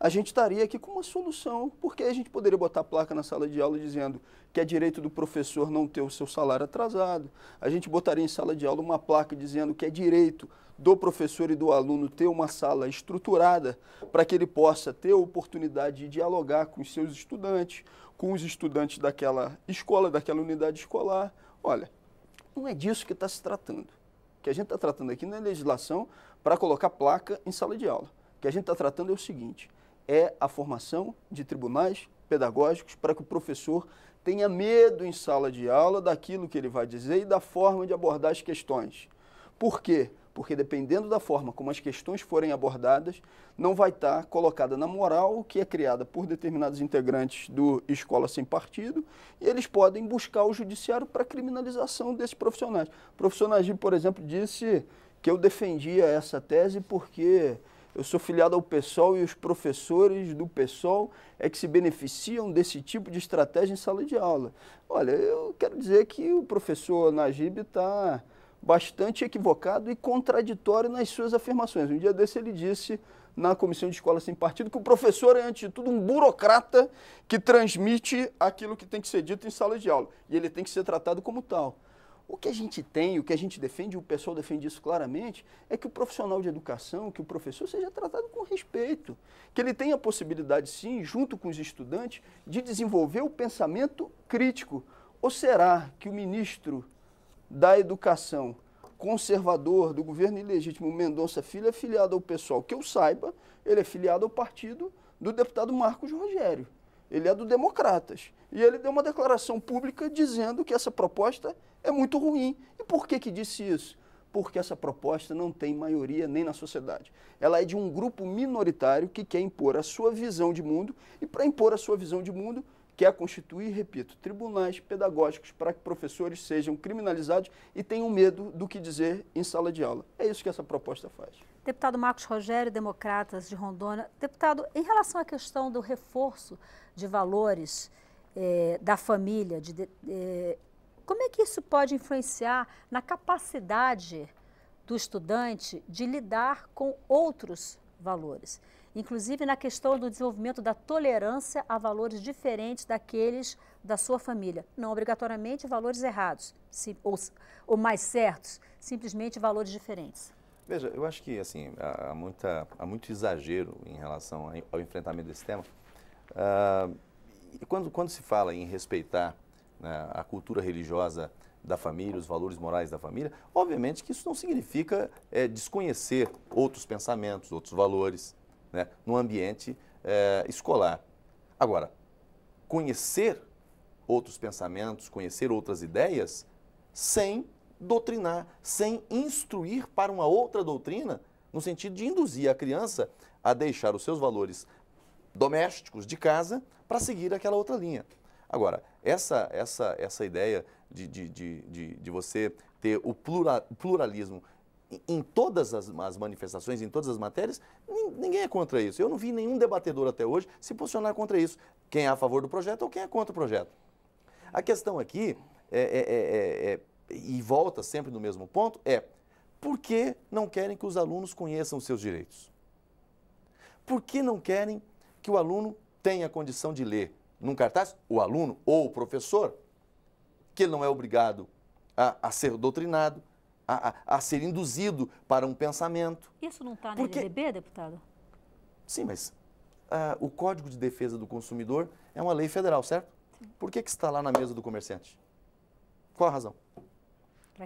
a gente estaria aqui com uma solução, porque a gente poderia botar placa na sala de aula dizendo que é direito do professor não ter o seu salário atrasado. A gente botaria em sala de aula uma placa dizendo que é direito do professor e do aluno ter uma sala estruturada para que ele possa ter a oportunidade de dialogar com os seus estudantes, com os estudantes daquela escola, daquela unidade escolar. Olha, não é disso que está se tratando. O que a gente está tratando aqui não é legislação para colocar placa em sala de aula. O que a gente está tratando é o seguinte: é a formação de tribunais pedagógicos para que o professor tenha medo em sala de aula daquilo que ele vai dizer e da forma de abordar as questões. Por quê? Porque dependendo da forma como as questões forem abordadas, não vai estar colocada na moral que é criada por determinados integrantes do Escola Sem Partido e eles podem buscar o judiciário para criminalização desses profissionais. O professor Najib, por exemplo, disse que eu defendia essa tese porque eu sou filiado ao PSOL e os professores do PSOL é que se beneficiam desse tipo de estratégia em sala de aula. Olha, eu quero dizer que o professor Najib está bastante equivocado e contraditório nas suas afirmações. Um dia desse ele disse na comissão de escola sem partido que o professor é, antes de tudo, um burocrata que transmite aquilo que tem que ser dito em sala de aula. E ele tem que ser tratado como tal. O que a gente tem, o que a gente defende, o pessoal defende isso claramente, é que o profissional de educação, que o professor seja tratado com respeito, que ele tenha a possibilidade, sim, junto com os estudantes, de desenvolver o pensamento crítico. Ou será que o ministro da Educação conservador do governo ilegítimo Mendonça Filho é filiado ao pessoal que eu saiba, ele é filiado ao partido do deputado Marcos Rogério ele é do Democratas. E ele deu uma declaração pública dizendo que essa proposta é muito ruim. E por que, que disse isso? Porque essa proposta não tem maioria nem na sociedade. Ela é de um grupo minoritário que quer impor a sua visão de mundo, e para impor a sua visão de mundo, quer é constituir, repito, tribunais pedagógicos para que professores sejam criminalizados e tenham medo do que dizer em sala de aula. É isso que essa proposta faz. Deputado Marcos Rogério, Democratas de Rondônia. Deputado, em relação à questão do reforço de valores eh, da família, de, eh, como é que isso pode influenciar na capacidade do estudante de lidar com outros valores? inclusive na questão do desenvolvimento da tolerância a valores diferentes daqueles da sua família. Não obrigatoriamente valores errados sim, ou, ou, mais certos, simplesmente valores diferentes. Veja, eu acho que assim, há, muita, há muito exagero em relação ao enfrentamento desse tema. Ah, e quando, quando se fala em respeitar né, a cultura religiosa da família, os valores morais da família, obviamente que isso não significa é, desconhecer outros pensamentos, outros valores né, no ambiente é, escolar. Agora, conhecer outros pensamentos, conhecer outras ideias, sem doutrinar, sem instruir para uma outra doutrina, no sentido de induzir a criança a deixar os seus valores domésticos de casa para seguir aquela outra linha. Agora, essa, essa, essa ideia de, de, de, de, de você ter o pluralismo em todas as, as, manifestações, em todas as matérias, ninguém é contra isso. Eu não vi nenhum debatedor até hoje se posicionar contra isso. Quem é a favor do projeto ou quem é contra o projeto. A questão aqui, é é, é, é, é, e volta sempre no mesmo ponto, é por que não querem que os alunos conheçam os seus direitos? Por que não querem que o aluno tenha condição de ler num cartaz, o aluno ou o professor, que ele não é obrigado a, a ser doutrinado, a, a, ser induzido para um pensamento. Isso não está na Porque... deputado? Sim, mas uh, o Código de Defesa do Consumidor é uma lei federal, certo? Sim. Por que, que está lá na mesa do comerciante? Qual a razão?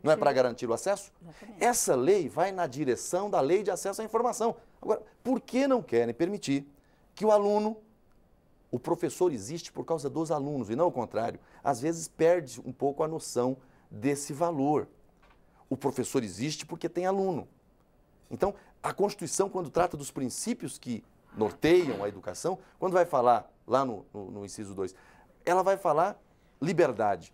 Não é para garantir o acesso? Exatamente. Essa lei vai na direção da lei de acesso à informação. Agora, por que não querem permitir que o aluno, o professor existe por causa dos alunos e não o contrário? Às vezes perde um pouco a noção desse valor o professor existe porque tem aluno. Então, a Constituição, quando trata dos princípios que norteiam a educação, quando vai falar, lá no, no, no inciso 2, ela vai falar liberdade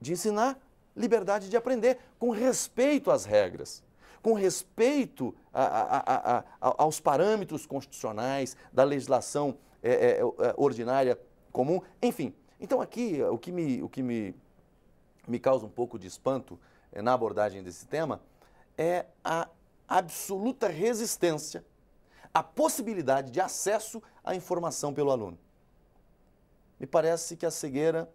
de ensinar, liberdade de aprender, com respeito às regras, com respeito a, a, a, aos parâmetros constitucionais da legislação é é, é, é, ordinária comum, enfim. Então, aqui, o que me, o que me, me causa um pouco de espanto eh, na abordagem desse tema é a absoluta resistência à possibilidade de acesso à informação pelo aluno. Me parece que a cegueira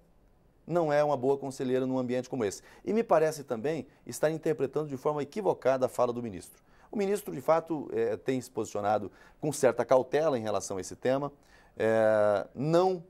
não é uma boa conselheira num ambiente como esse. E me parece também estar interpretando de forma equivocada a fala do ministro. O ministro, de fato, é, tem se posicionado com certa cautela em relação a esse tema, é, não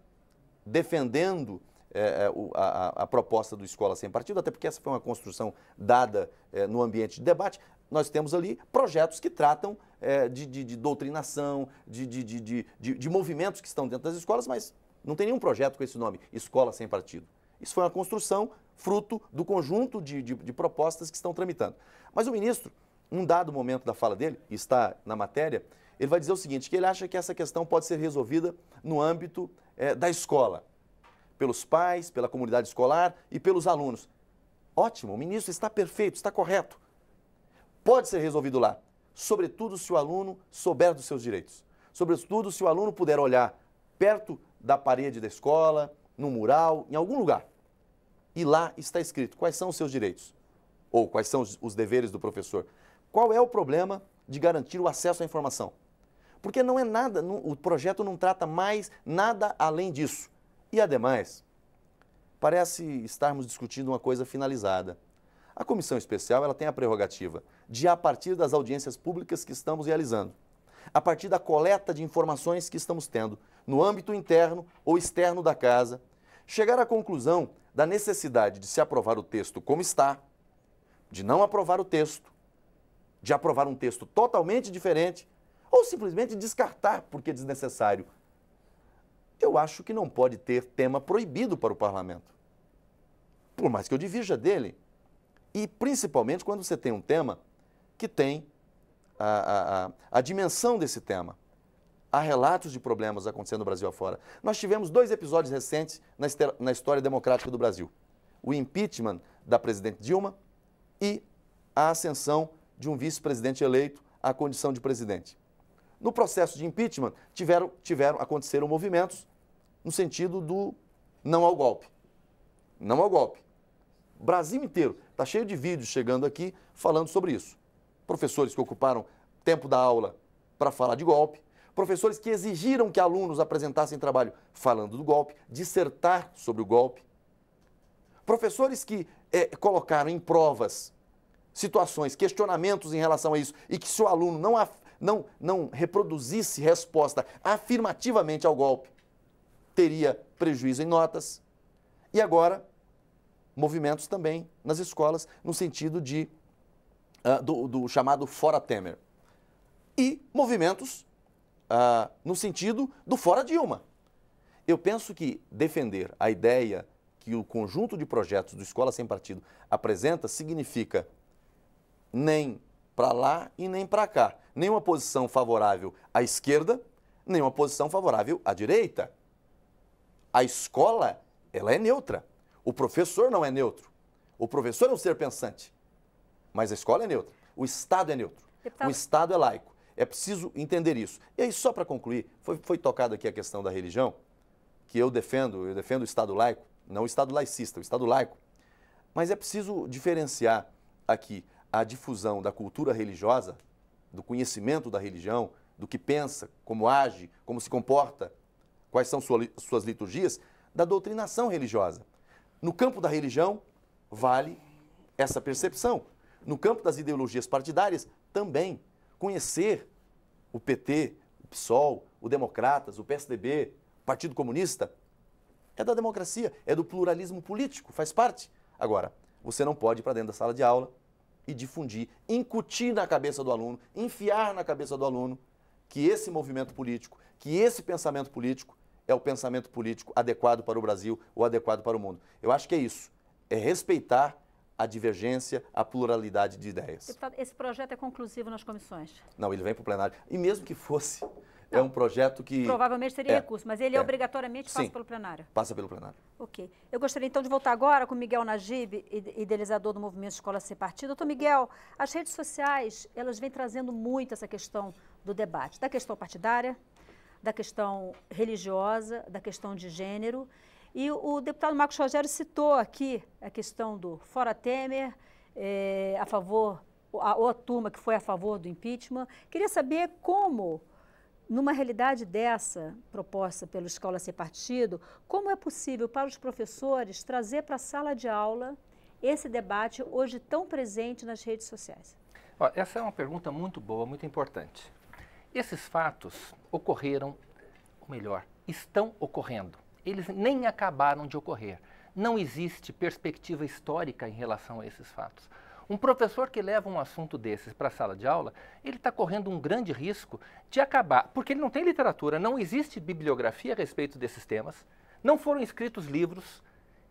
defendendo é, é a, a, proposta do Escola Sem Partido, até porque essa foi uma construção dada é, no ambiente de debate. Nós temos ali projetos que tratam é, de, de, de, doutrinação, de, de movimentos que estão dentro das escolas, mas não tem nenhum projeto com esse nome, Escola Sem Partido. Isso foi uma construção fruto do conjunto de, de, de, propostas que estão tramitando. Mas o ministro, num dado momento da fala dele, está na matéria, ele vai dizer o seguinte, que ele acha que essa questão pode ser resolvida no âmbito é, da escola pelos pais, pela comunidade escolar e pelos alunos. Ótimo, o ministro está perfeito, está correto. Pode ser resolvido lá, sobretudo se o aluno souber dos seus direitos. Sobretudo se o aluno puder olhar perto da parede da escola, no mural, em algum lugar. E lá está escrito quais são os seus direitos ou quais são os deveres do professor. Qual é o problema de garantir o acesso à informação? Porque não é nada, o projeto não trata mais nada além disso. E, ademais, parece estarmos discutindo uma coisa finalizada. A comissão especial ela tem a prerrogativa de, a partir das audiências públicas que estamos realizando, a partir da coleta de informações que estamos tendo no âmbito interno ou externo da casa, chegar à conclusão da necessidade de se aprovar o texto como está, de não aprovar o texto, de aprovar um texto totalmente diferente ou simplesmente descartar porque é desnecessário eu acho que não pode ter tema proibido para o parlamento. Por mais que eu divija dele. E principalmente quando você tem um tema que tem a, a, a, a dimensão desse tema. Há relatos de problemas acontecendo no Brasil afora. Nós tivemos dois episódios recentes na, na história democrática do Brasil: o impeachment da presidente Dilma e a ascensão de um vice-presidente eleito à condição de presidente. No processo de impeachment, tiveram, tiveram, aconteceram movimentos no sentido do não ao golpe. Não ao golpe. Brasil inteiro está cheio de vídeos chegando aqui falando sobre isso. Professores que ocuparam tempo da aula para falar de golpe, professores que exigiram que alunos apresentassem trabalho falando do golpe, dissertar sobre o golpe, professores que é, colocaram em provas situações, questionamentos em relação a isso e que se o aluno não, não, não reproduzisse resposta afirmativamente ao golpe, teria prejuízo em notas. E agora, movimentos também nas escolas, no sentido de, uh, do, do, chamado fora Temer. E movimentos uh, no sentido do fora Dilma. Eu penso que defender a ideia que o conjunto de projetos do Escola Sem Partido apresenta significa nem para lá e nem para cá. Nenhuma posição favorável à esquerda, nenhuma posição favorável à direita. A escola, ela é neutra. O professor não é neutro. O professor é um ser pensante. Mas a escola é neutra. O Estado é neutro. Deputado. O Estado é laico. É preciso entender isso. E aí, só para concluir, foi, foi tocada aqui a questão da religião, que eu defendo, eu defendo o Estado laico, não o Estado laicista, o Estado laico. Mas é preciso diferenciar aqui a difusão da cultura religiosa, do conhecimento da religião, do que pensa, como age, como se comporta, quais são suas liturgias, da doutrinação religiosa. No campo da religião, vale essa percepção. No campo das ideologias partidárias, também. Conhecer o PT, o PSOL, o Democratas, o PSDB, o Partido Comunista, é da democracia, é do pluralismo político, faz parte. Agora, você não pode ir para dentro da sala de aula e difundir, incutir na cabeça do aluno, enfiar na cabeça do aluno que esse movimento político, que esse pensamento político é o pensamento político adequado para o Brasil ou adequado para o mundo. Eu acho que é isso. É respeitar a divergência, a pluralidade de ideias. Deputado, esse projeto é conclusivo nas comissões? Não, ele vem para o plenário. E mesmo que fosse, é não, é um projeto que... Provavelmente teria é, recurso, mas ele é, é obrigatoriamente passa pelo plenário? passa pelo plenário. Ok. Eu gostaria então de voltar agora com Miguel Najib, idealizador do movimento Escola Sem Partido. Doutor Miguel, as redes sociais, elas vêm trazendo muito essa questão do debate, da questão partidária, da questão religiosa, da questão de gênero. E o deputado Marcos Rogério citou aqui a questão do fora Temer, é, a favor, a, ou a turma que foi a favor do impeachment. Queria saber como, numa realidade dessa proposta pelo Escola Sem Partido, como é possível para os professores trazer para a sala de aula esse debate hoje tão presente nas redes sociais? essa é uma pergunta muito boa, muito importante. Esses fatos ocorreram, ou melhor, estão ocorrendo. Eles nem acabaram de ocorrer. Não existe perspectiva histórica em relação a esses fatos. Um professor que leva um assunto desses para a sala de aula, ele está correndo um grande risco de acabar, porque ele não tem literatura, não existe bibliografia a respeito desses temas, não foram escritos livros.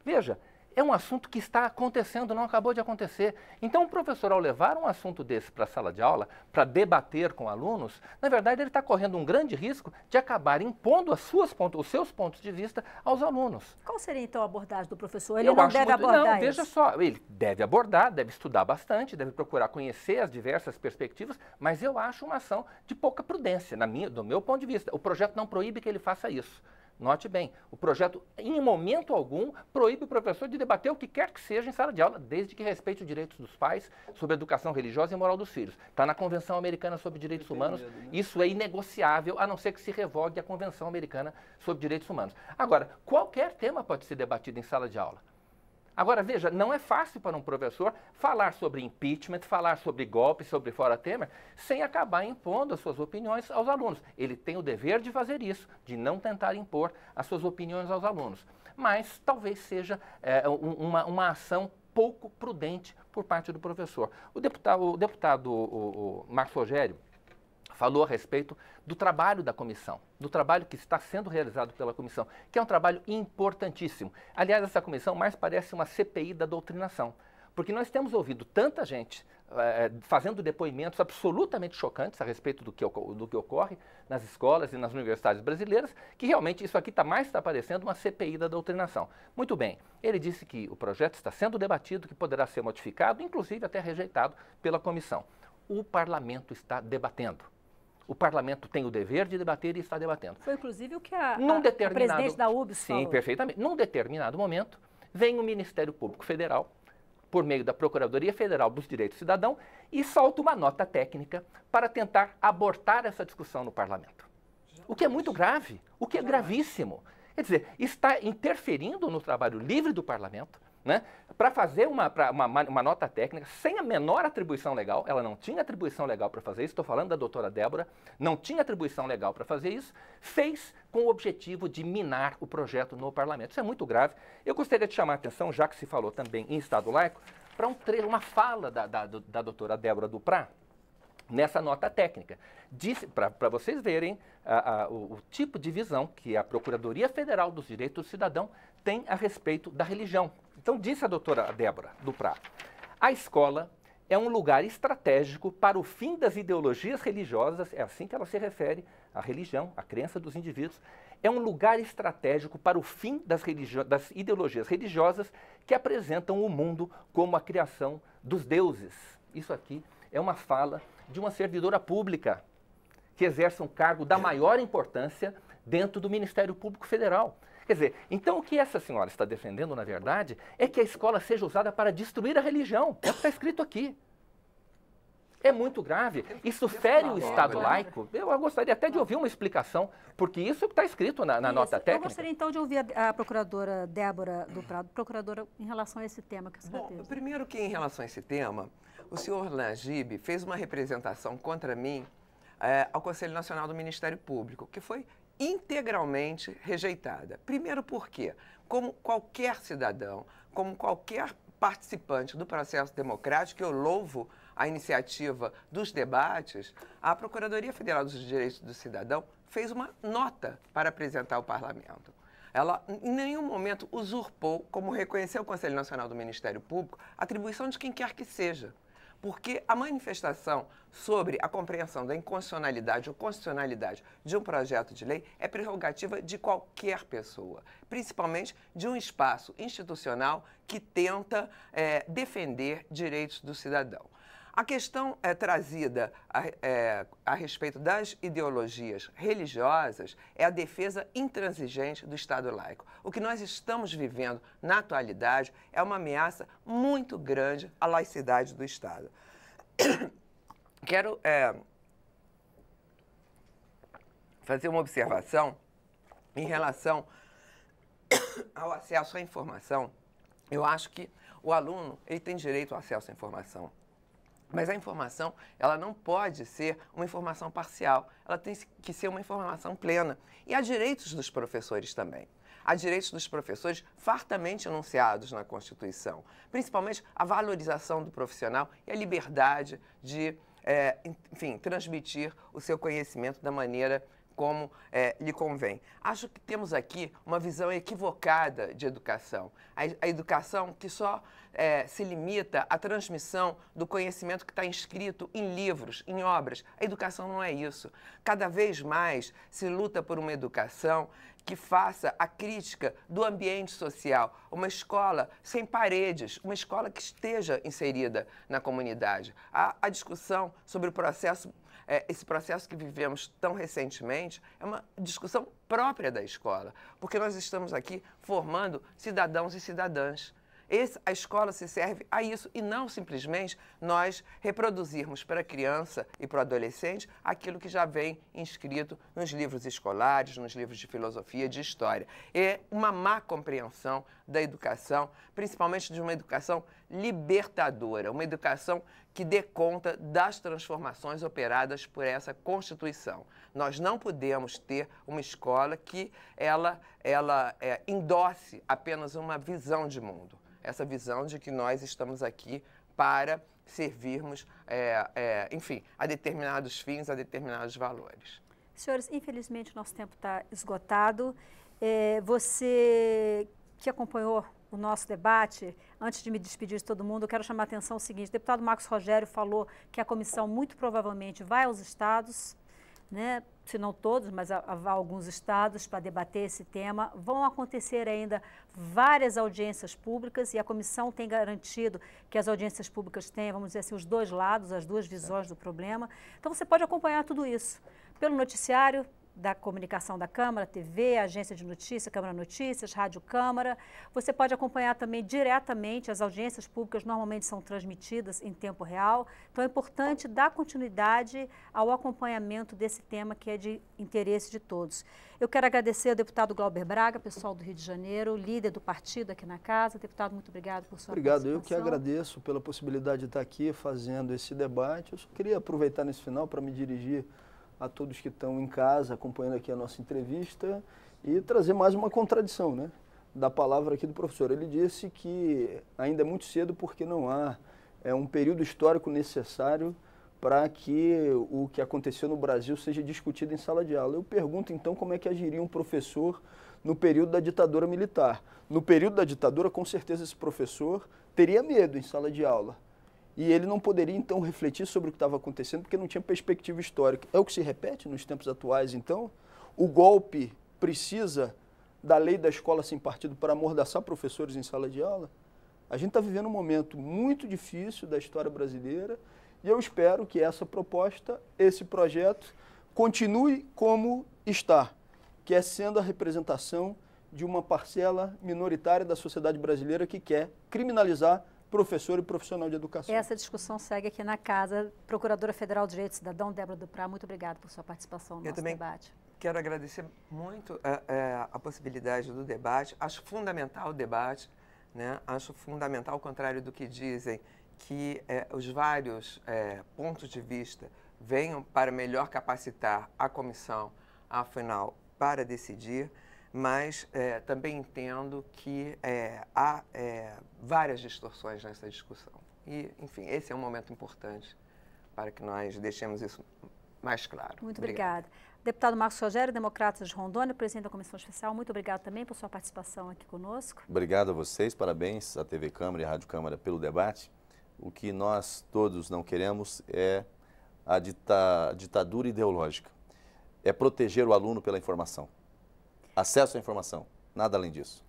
Veja, é um assunto que está acontecendo, não acabou de acontecer. Então, o professor, ao levar um assunto desse para a sala de aula, para debater com alunos, na verdade, ele está correndo um grande risco de acabar impondo as suas pontos, os seus pontos de vista aos alunos. Qual seria, então, a abordagem do professor? Ele Eu não deve muito... abordar não, isso? veja só, ele deve abordar, deve estudar bastante, deve procurar conhecer as diversas perspectivas, mas eu acho uma ação de pouca prudência, na minha, do meu ponto de vista. O projeto não proíbe que ele faça isso. Note bem, o projeto em momento algum proíbe o professor de debater o que quer que seja em sala de aula, desde que respeite os direitos dos pais sobre a educação religiosa e moral dos filhos. Está na Convenção Americana sobre Direitos Humanos, medo, né? isso é inegociável, a não ser que se revogue a Convenção Americana sobre Direitos Humanos. Agora, qualquer tema pode ser debatido em sala de aula. Agora, veja, não é fácil para um professor falar sobre impeachment, falar sobre golpe, sobre fora Temer, sem acabar impondo as suas opiniões aos alunos. Ele tem o dever de fazer isso, de não tentar impor as suas opiniões aos alunos. Mas talvez seja é, uma, uma ação pouco prudente por parte do professor. O deputado, o deputado o, o Marcos Rogério, falou a respeito do trabalho da comissão, do trabalho que está sendo realizado pela comissão, que é um trabalho importantíssimo. Aliás, essa comissão mais parece uma CPI da doutrinação, porque nós temos ouvido tanta gente eh, fazendo depoimentos absolutamente chocantes a respeito do que, do que ocorre nas escolas e nas universidades brasileiras, que realmente isso aqui tá mais está parecendo uma CPI da doutrinação. Muito bem, ele disse que o projeto está sendo debatido, que poderá ser modificado, inclusive até rejeitado pela comissão. O parlamento está debatendo o parlamento tem o dever de debater e está debatendo. Foi inclusive o que a, num a, determinado, a presidente da UBS Sim, perfeitamente. Num determinado momento, vem o Ministério Público Federal, por meio da Procuradoria Federal dos Direitos do Cidadão, e solta uma nota técnica para tentar abortar essa discussão no parlamento. O que é muito grave, o que é gravíssimo. Quer dizer, está interferindo no trabalho livre do parlamento, né? Para fazer uma, uma, uma, nota técnica sem a menor atribuição legal, ela não tinha atribuição legal para fazer isso, estou falando da doutora Débora, não tinha atribuição legal para fazer isso, fez com o objetivo de minar o projeto no parlamento. Isso é muito grave. Eu gostaria de chamar a atenção, já que se falou também em Estado laico, para um trecho, uma fala da, da, da doutora Débora Duprat, nessa nota técnica. Para vocês verem a, a, o, o, tipo de visão que a Procuradoria Federal dos Direitos do Cidadão tem a respeito da religião. Então, disse a doutora Débora Duprat, a escola é um lugar estratégico para o fim das ideologias religiosas, é assim que ela se refere à religião, à crença dos indivíduos, é um lugar estratégico para o fim das, das ideologias religiosas que apresentam o mundo como a criação dos deuses. Isso aqui é uma fala de uma servidora pública que exerce um cargo da maior importância dentro do Ministério Público Federal. Quer dizer, então o que essa senhora está defendendo, na verdade, é que a escola seja usada para destruir a religião. É o que está escrito aqui. É muito grave. Isso fere o Estado laico. Eu gostaria até de ouvir uma explicação, porque isso está escrito na, na nota técnica. Eu gostaria então de ouvir a, a, procuradora Débora do Prado, procuradora, em relação a esse tema que a senhora Bom, teve. Primeiro que em relação a esse tema, o senhor Najib fez uma representação contra mim é, ao Conselho Nacional do Ministério Público, que foi integralmente rejeitada. Primeiro porque, como qualquer cidadão, como qualquer participante do processo democrático, eu louvo a iniciativa dos debates, a Procuradoria Federal dos Direitos do Cidadão fez uma nota para apresentar ao parlamento. Ela em nenhum momento usurpou, como reconheceu o Conselho Nacional do Ministério Público, a atribuição de quem quer que seja porque a manifestação sobre a compreensão da inconstitucionalidade ou constitucionalidade de um projeto de lei é prerrogativa de qualquer pessoa, principalmente de um espaço institucional que tenta é, defender direitos do cidadão. A questão é trazida a, é, a, respeito das ideologias religiosas é a defesa intransigente do Estado laico. O que nós estamos vivendo na atualidade é uma ameaça muito grande à laicidade do Estado. Quero é, fazer uma observação em relação ao acesso à informação. Eu acho que o aluno ele tem direito ao acesso à informação. Mas a informação, ela não pode ser uma informação parcial, ela tem que ser uma informação plena. E há direitos dos professores também. Há direitos dos professores fartamente enunciados na Constituição, principalmente a valorização do profissional e a liberdade de, é, enfim, transmitir o seu conhecimento da maneira como é, lhe convém. Acho que temos aqui uma visão equivocada de educação. A, a educação que só é, se limita à transmissão do conhecimento que está inscrito em livros, em obras. A educação não é isso. Cada vez mais se luta por uma educação que faça a crítica do ambiente social, uma escola sem paredes, uma escola que esteja inserida na comunidade. A, a discussão sobre o processo é, esse processo que vivemos tão recentemente é uma discussão própria da escola, porque nós estamos aqui formando cidadãos e cidadãs esse, a escola se serve a isso e não simplesmente nós reproduzirmos para a criança e para o adolescente aquilo que já vem inscrito nos livros escolares, nos livros de filosofia, de história. É uma má compreensão da educação, principalmente de uma educação libertadora, uma educação que dê conta das transformações operadas por essa Constituição. Nós não podemos ter uma escola que ela, ela é, endosse apenas uma visão de mundo essa visão de que nós estamos aqui para servirmos, é, é, enfim, a determinados fins, a determinados valores. Senhores, infelizmente nosso tempo está esgotado. É, você que acompanhou o nosso debate, antes de me despedir de todo mundo, eu quero chamar a atenção o seguinte: o deputado Marcos Rogério falou que a comissão muito provavelmente vai aos estados né, se não todos, mas há, há alguns estados para debater esse tema. Vão acontecer ainda várias audiências públicas e a comissão tem garantido que as audiências públicas tenham, vamos dizer assim, os dois lados, as duas visões do problema. Então você pode acompanhar tudo isso pelo noticiário, da comunicação da Câmara, TV, Agência de Notícias, Câmara Notícias, Rádio Câmara. Você pode acompanhar também diretamente as audiências públicas, normalmente são transmitidas em tempo real. Então é importante dar continuidade ao acompanhamento desse tema que é de interesse de todos. Eu quero agradecer ao deputado Glauber Braga, pessoal do Rio de Janeiro, líder do partido aqui na casa. Deputado, muito obrigado por sua Obrigado, eu que agradeço pela possibilidade de estar aqui fazendo esse debate. Eu só queria aproveitar nesse final para me dirigir a todos que estão em casa acompanhando aqui a nossa entrevista e trazer mais uma contradição, né? Da palavra aqui do professor. Ele disse que ainda é muito cedo porque não há é um período histórico necessário para que o que aconteceu no Brasil seja discutido em sala de aula. Eu pergunto então como é que agiria um professor no período da ditadura militar. No período da ditadura, com certeza esse professor teria medo em sala de aula e ele não poderia, então, refletir sobre o que estava acontecendo, porque não tinha perspectiva histórica. É o que se repete nos tempos atuais, então? O golpe precisa da lei da escola sem partido para amordaçar professores em sala de aula? A gente está vivendo um momento muito difícil da história brasileira e eu espero que essa proposta, esse projeto, continue como está, que é sendo a representação de uma parcela minoritária da sociedade brasileira que quer criminalizar professor e profissional de educação. Essa discussão segue aqui na casa. Procuradora Federal de Direitos Cidadão, Débora Duprá, muito obrigada por sua participação no Eu nosso debate. Quero agradecer muito a, é, é, a, possibilidade do debate. Acho fundamental o debate, né? acho fundamental, ao contrário do que dizem, que é, os vários pontos de vista venham para melhor capacitar a comissão, afinal, para decidir mas é, também entendo que é, há é, várias distorções nessa discussão. E, enfim, esse é um momento importante para que nós deixemos isso mais claro. Muito obrigada. Deputado Marcos Rogério, Democratas de Rondônia, presidente da Comissão Especial, muito obrigado também por sua participação aqui conosco. Obrigado a vocês, parabéns à TV Câmara e à Rádio Câmara pelo debate. O que nós todos não queremos é a dita ditadura ideológica, é proteger o aluno pela informação acesso à informação, nada além disso.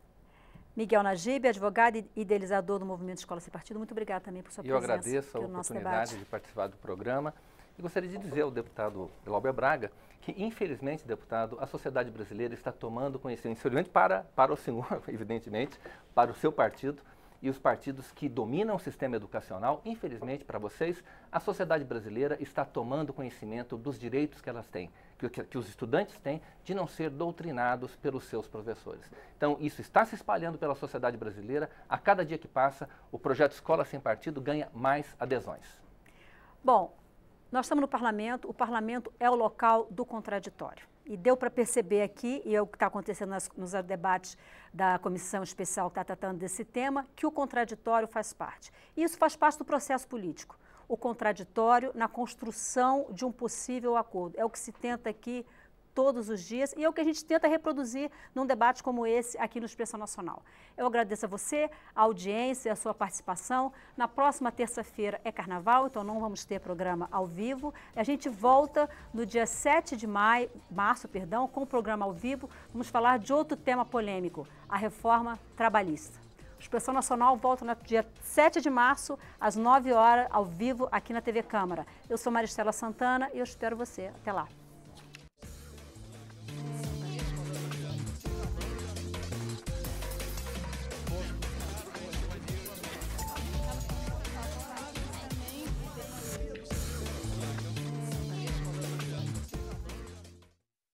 Miguel Najib, advogado e idealizador do Movimento Escola Sem Partido, muito obrigado também por sua Eu presença. Eu agradeço a oportunidade de participar do programa e gostaria de dizer ao deputado Glauber Braga que, infelizmente, deputado, a sociedade brasileira está tomando conhecimento, para, para o senhor, evidentemente, para o seu partido, e os partidos que dominam o sistema educacional, infelizmente para vocês, a sociedade brasileira está tomando conhecimento dos direitos que elas têm que, que, os estudantes têm de não ser doutrinados pelos seus professores. Então, isso está se espalhando pela sociedade brasileira. A cada dia que passa, o projeto Escola Sem Partido ganha mais adesões. Bom, nós estamos no parlamento, o parlamento é o local do contraditório. E deu para perceber aqui, e é o que está acontecendo nas, nos debates da comissão especial que está tratando desse tema, que o contraditório faz parte. E isso faz parte do processo político o contraditório na construção de um possível acordo. É o que se tenta aqui todos os dias e é o que a gente tenta reproduzir num debate como esse aqui no Expressão Nacional. Eu agradeço a você, a audiência, a sua participação. Na próxima terça-feira é carnaval, então não vamos ter programa ao vivo. A gente volta no dia 7 de maio, março, perdão, com o programa ao vivo. Vamos falar de outro tema polêmico, a reforma trabalhista. Expressão Nacional volta no dia 7 de março, às 9 horas, ao vivo, aqui na TV Câmara. Eu sou Maristela Santana e eu espero você. Até lá.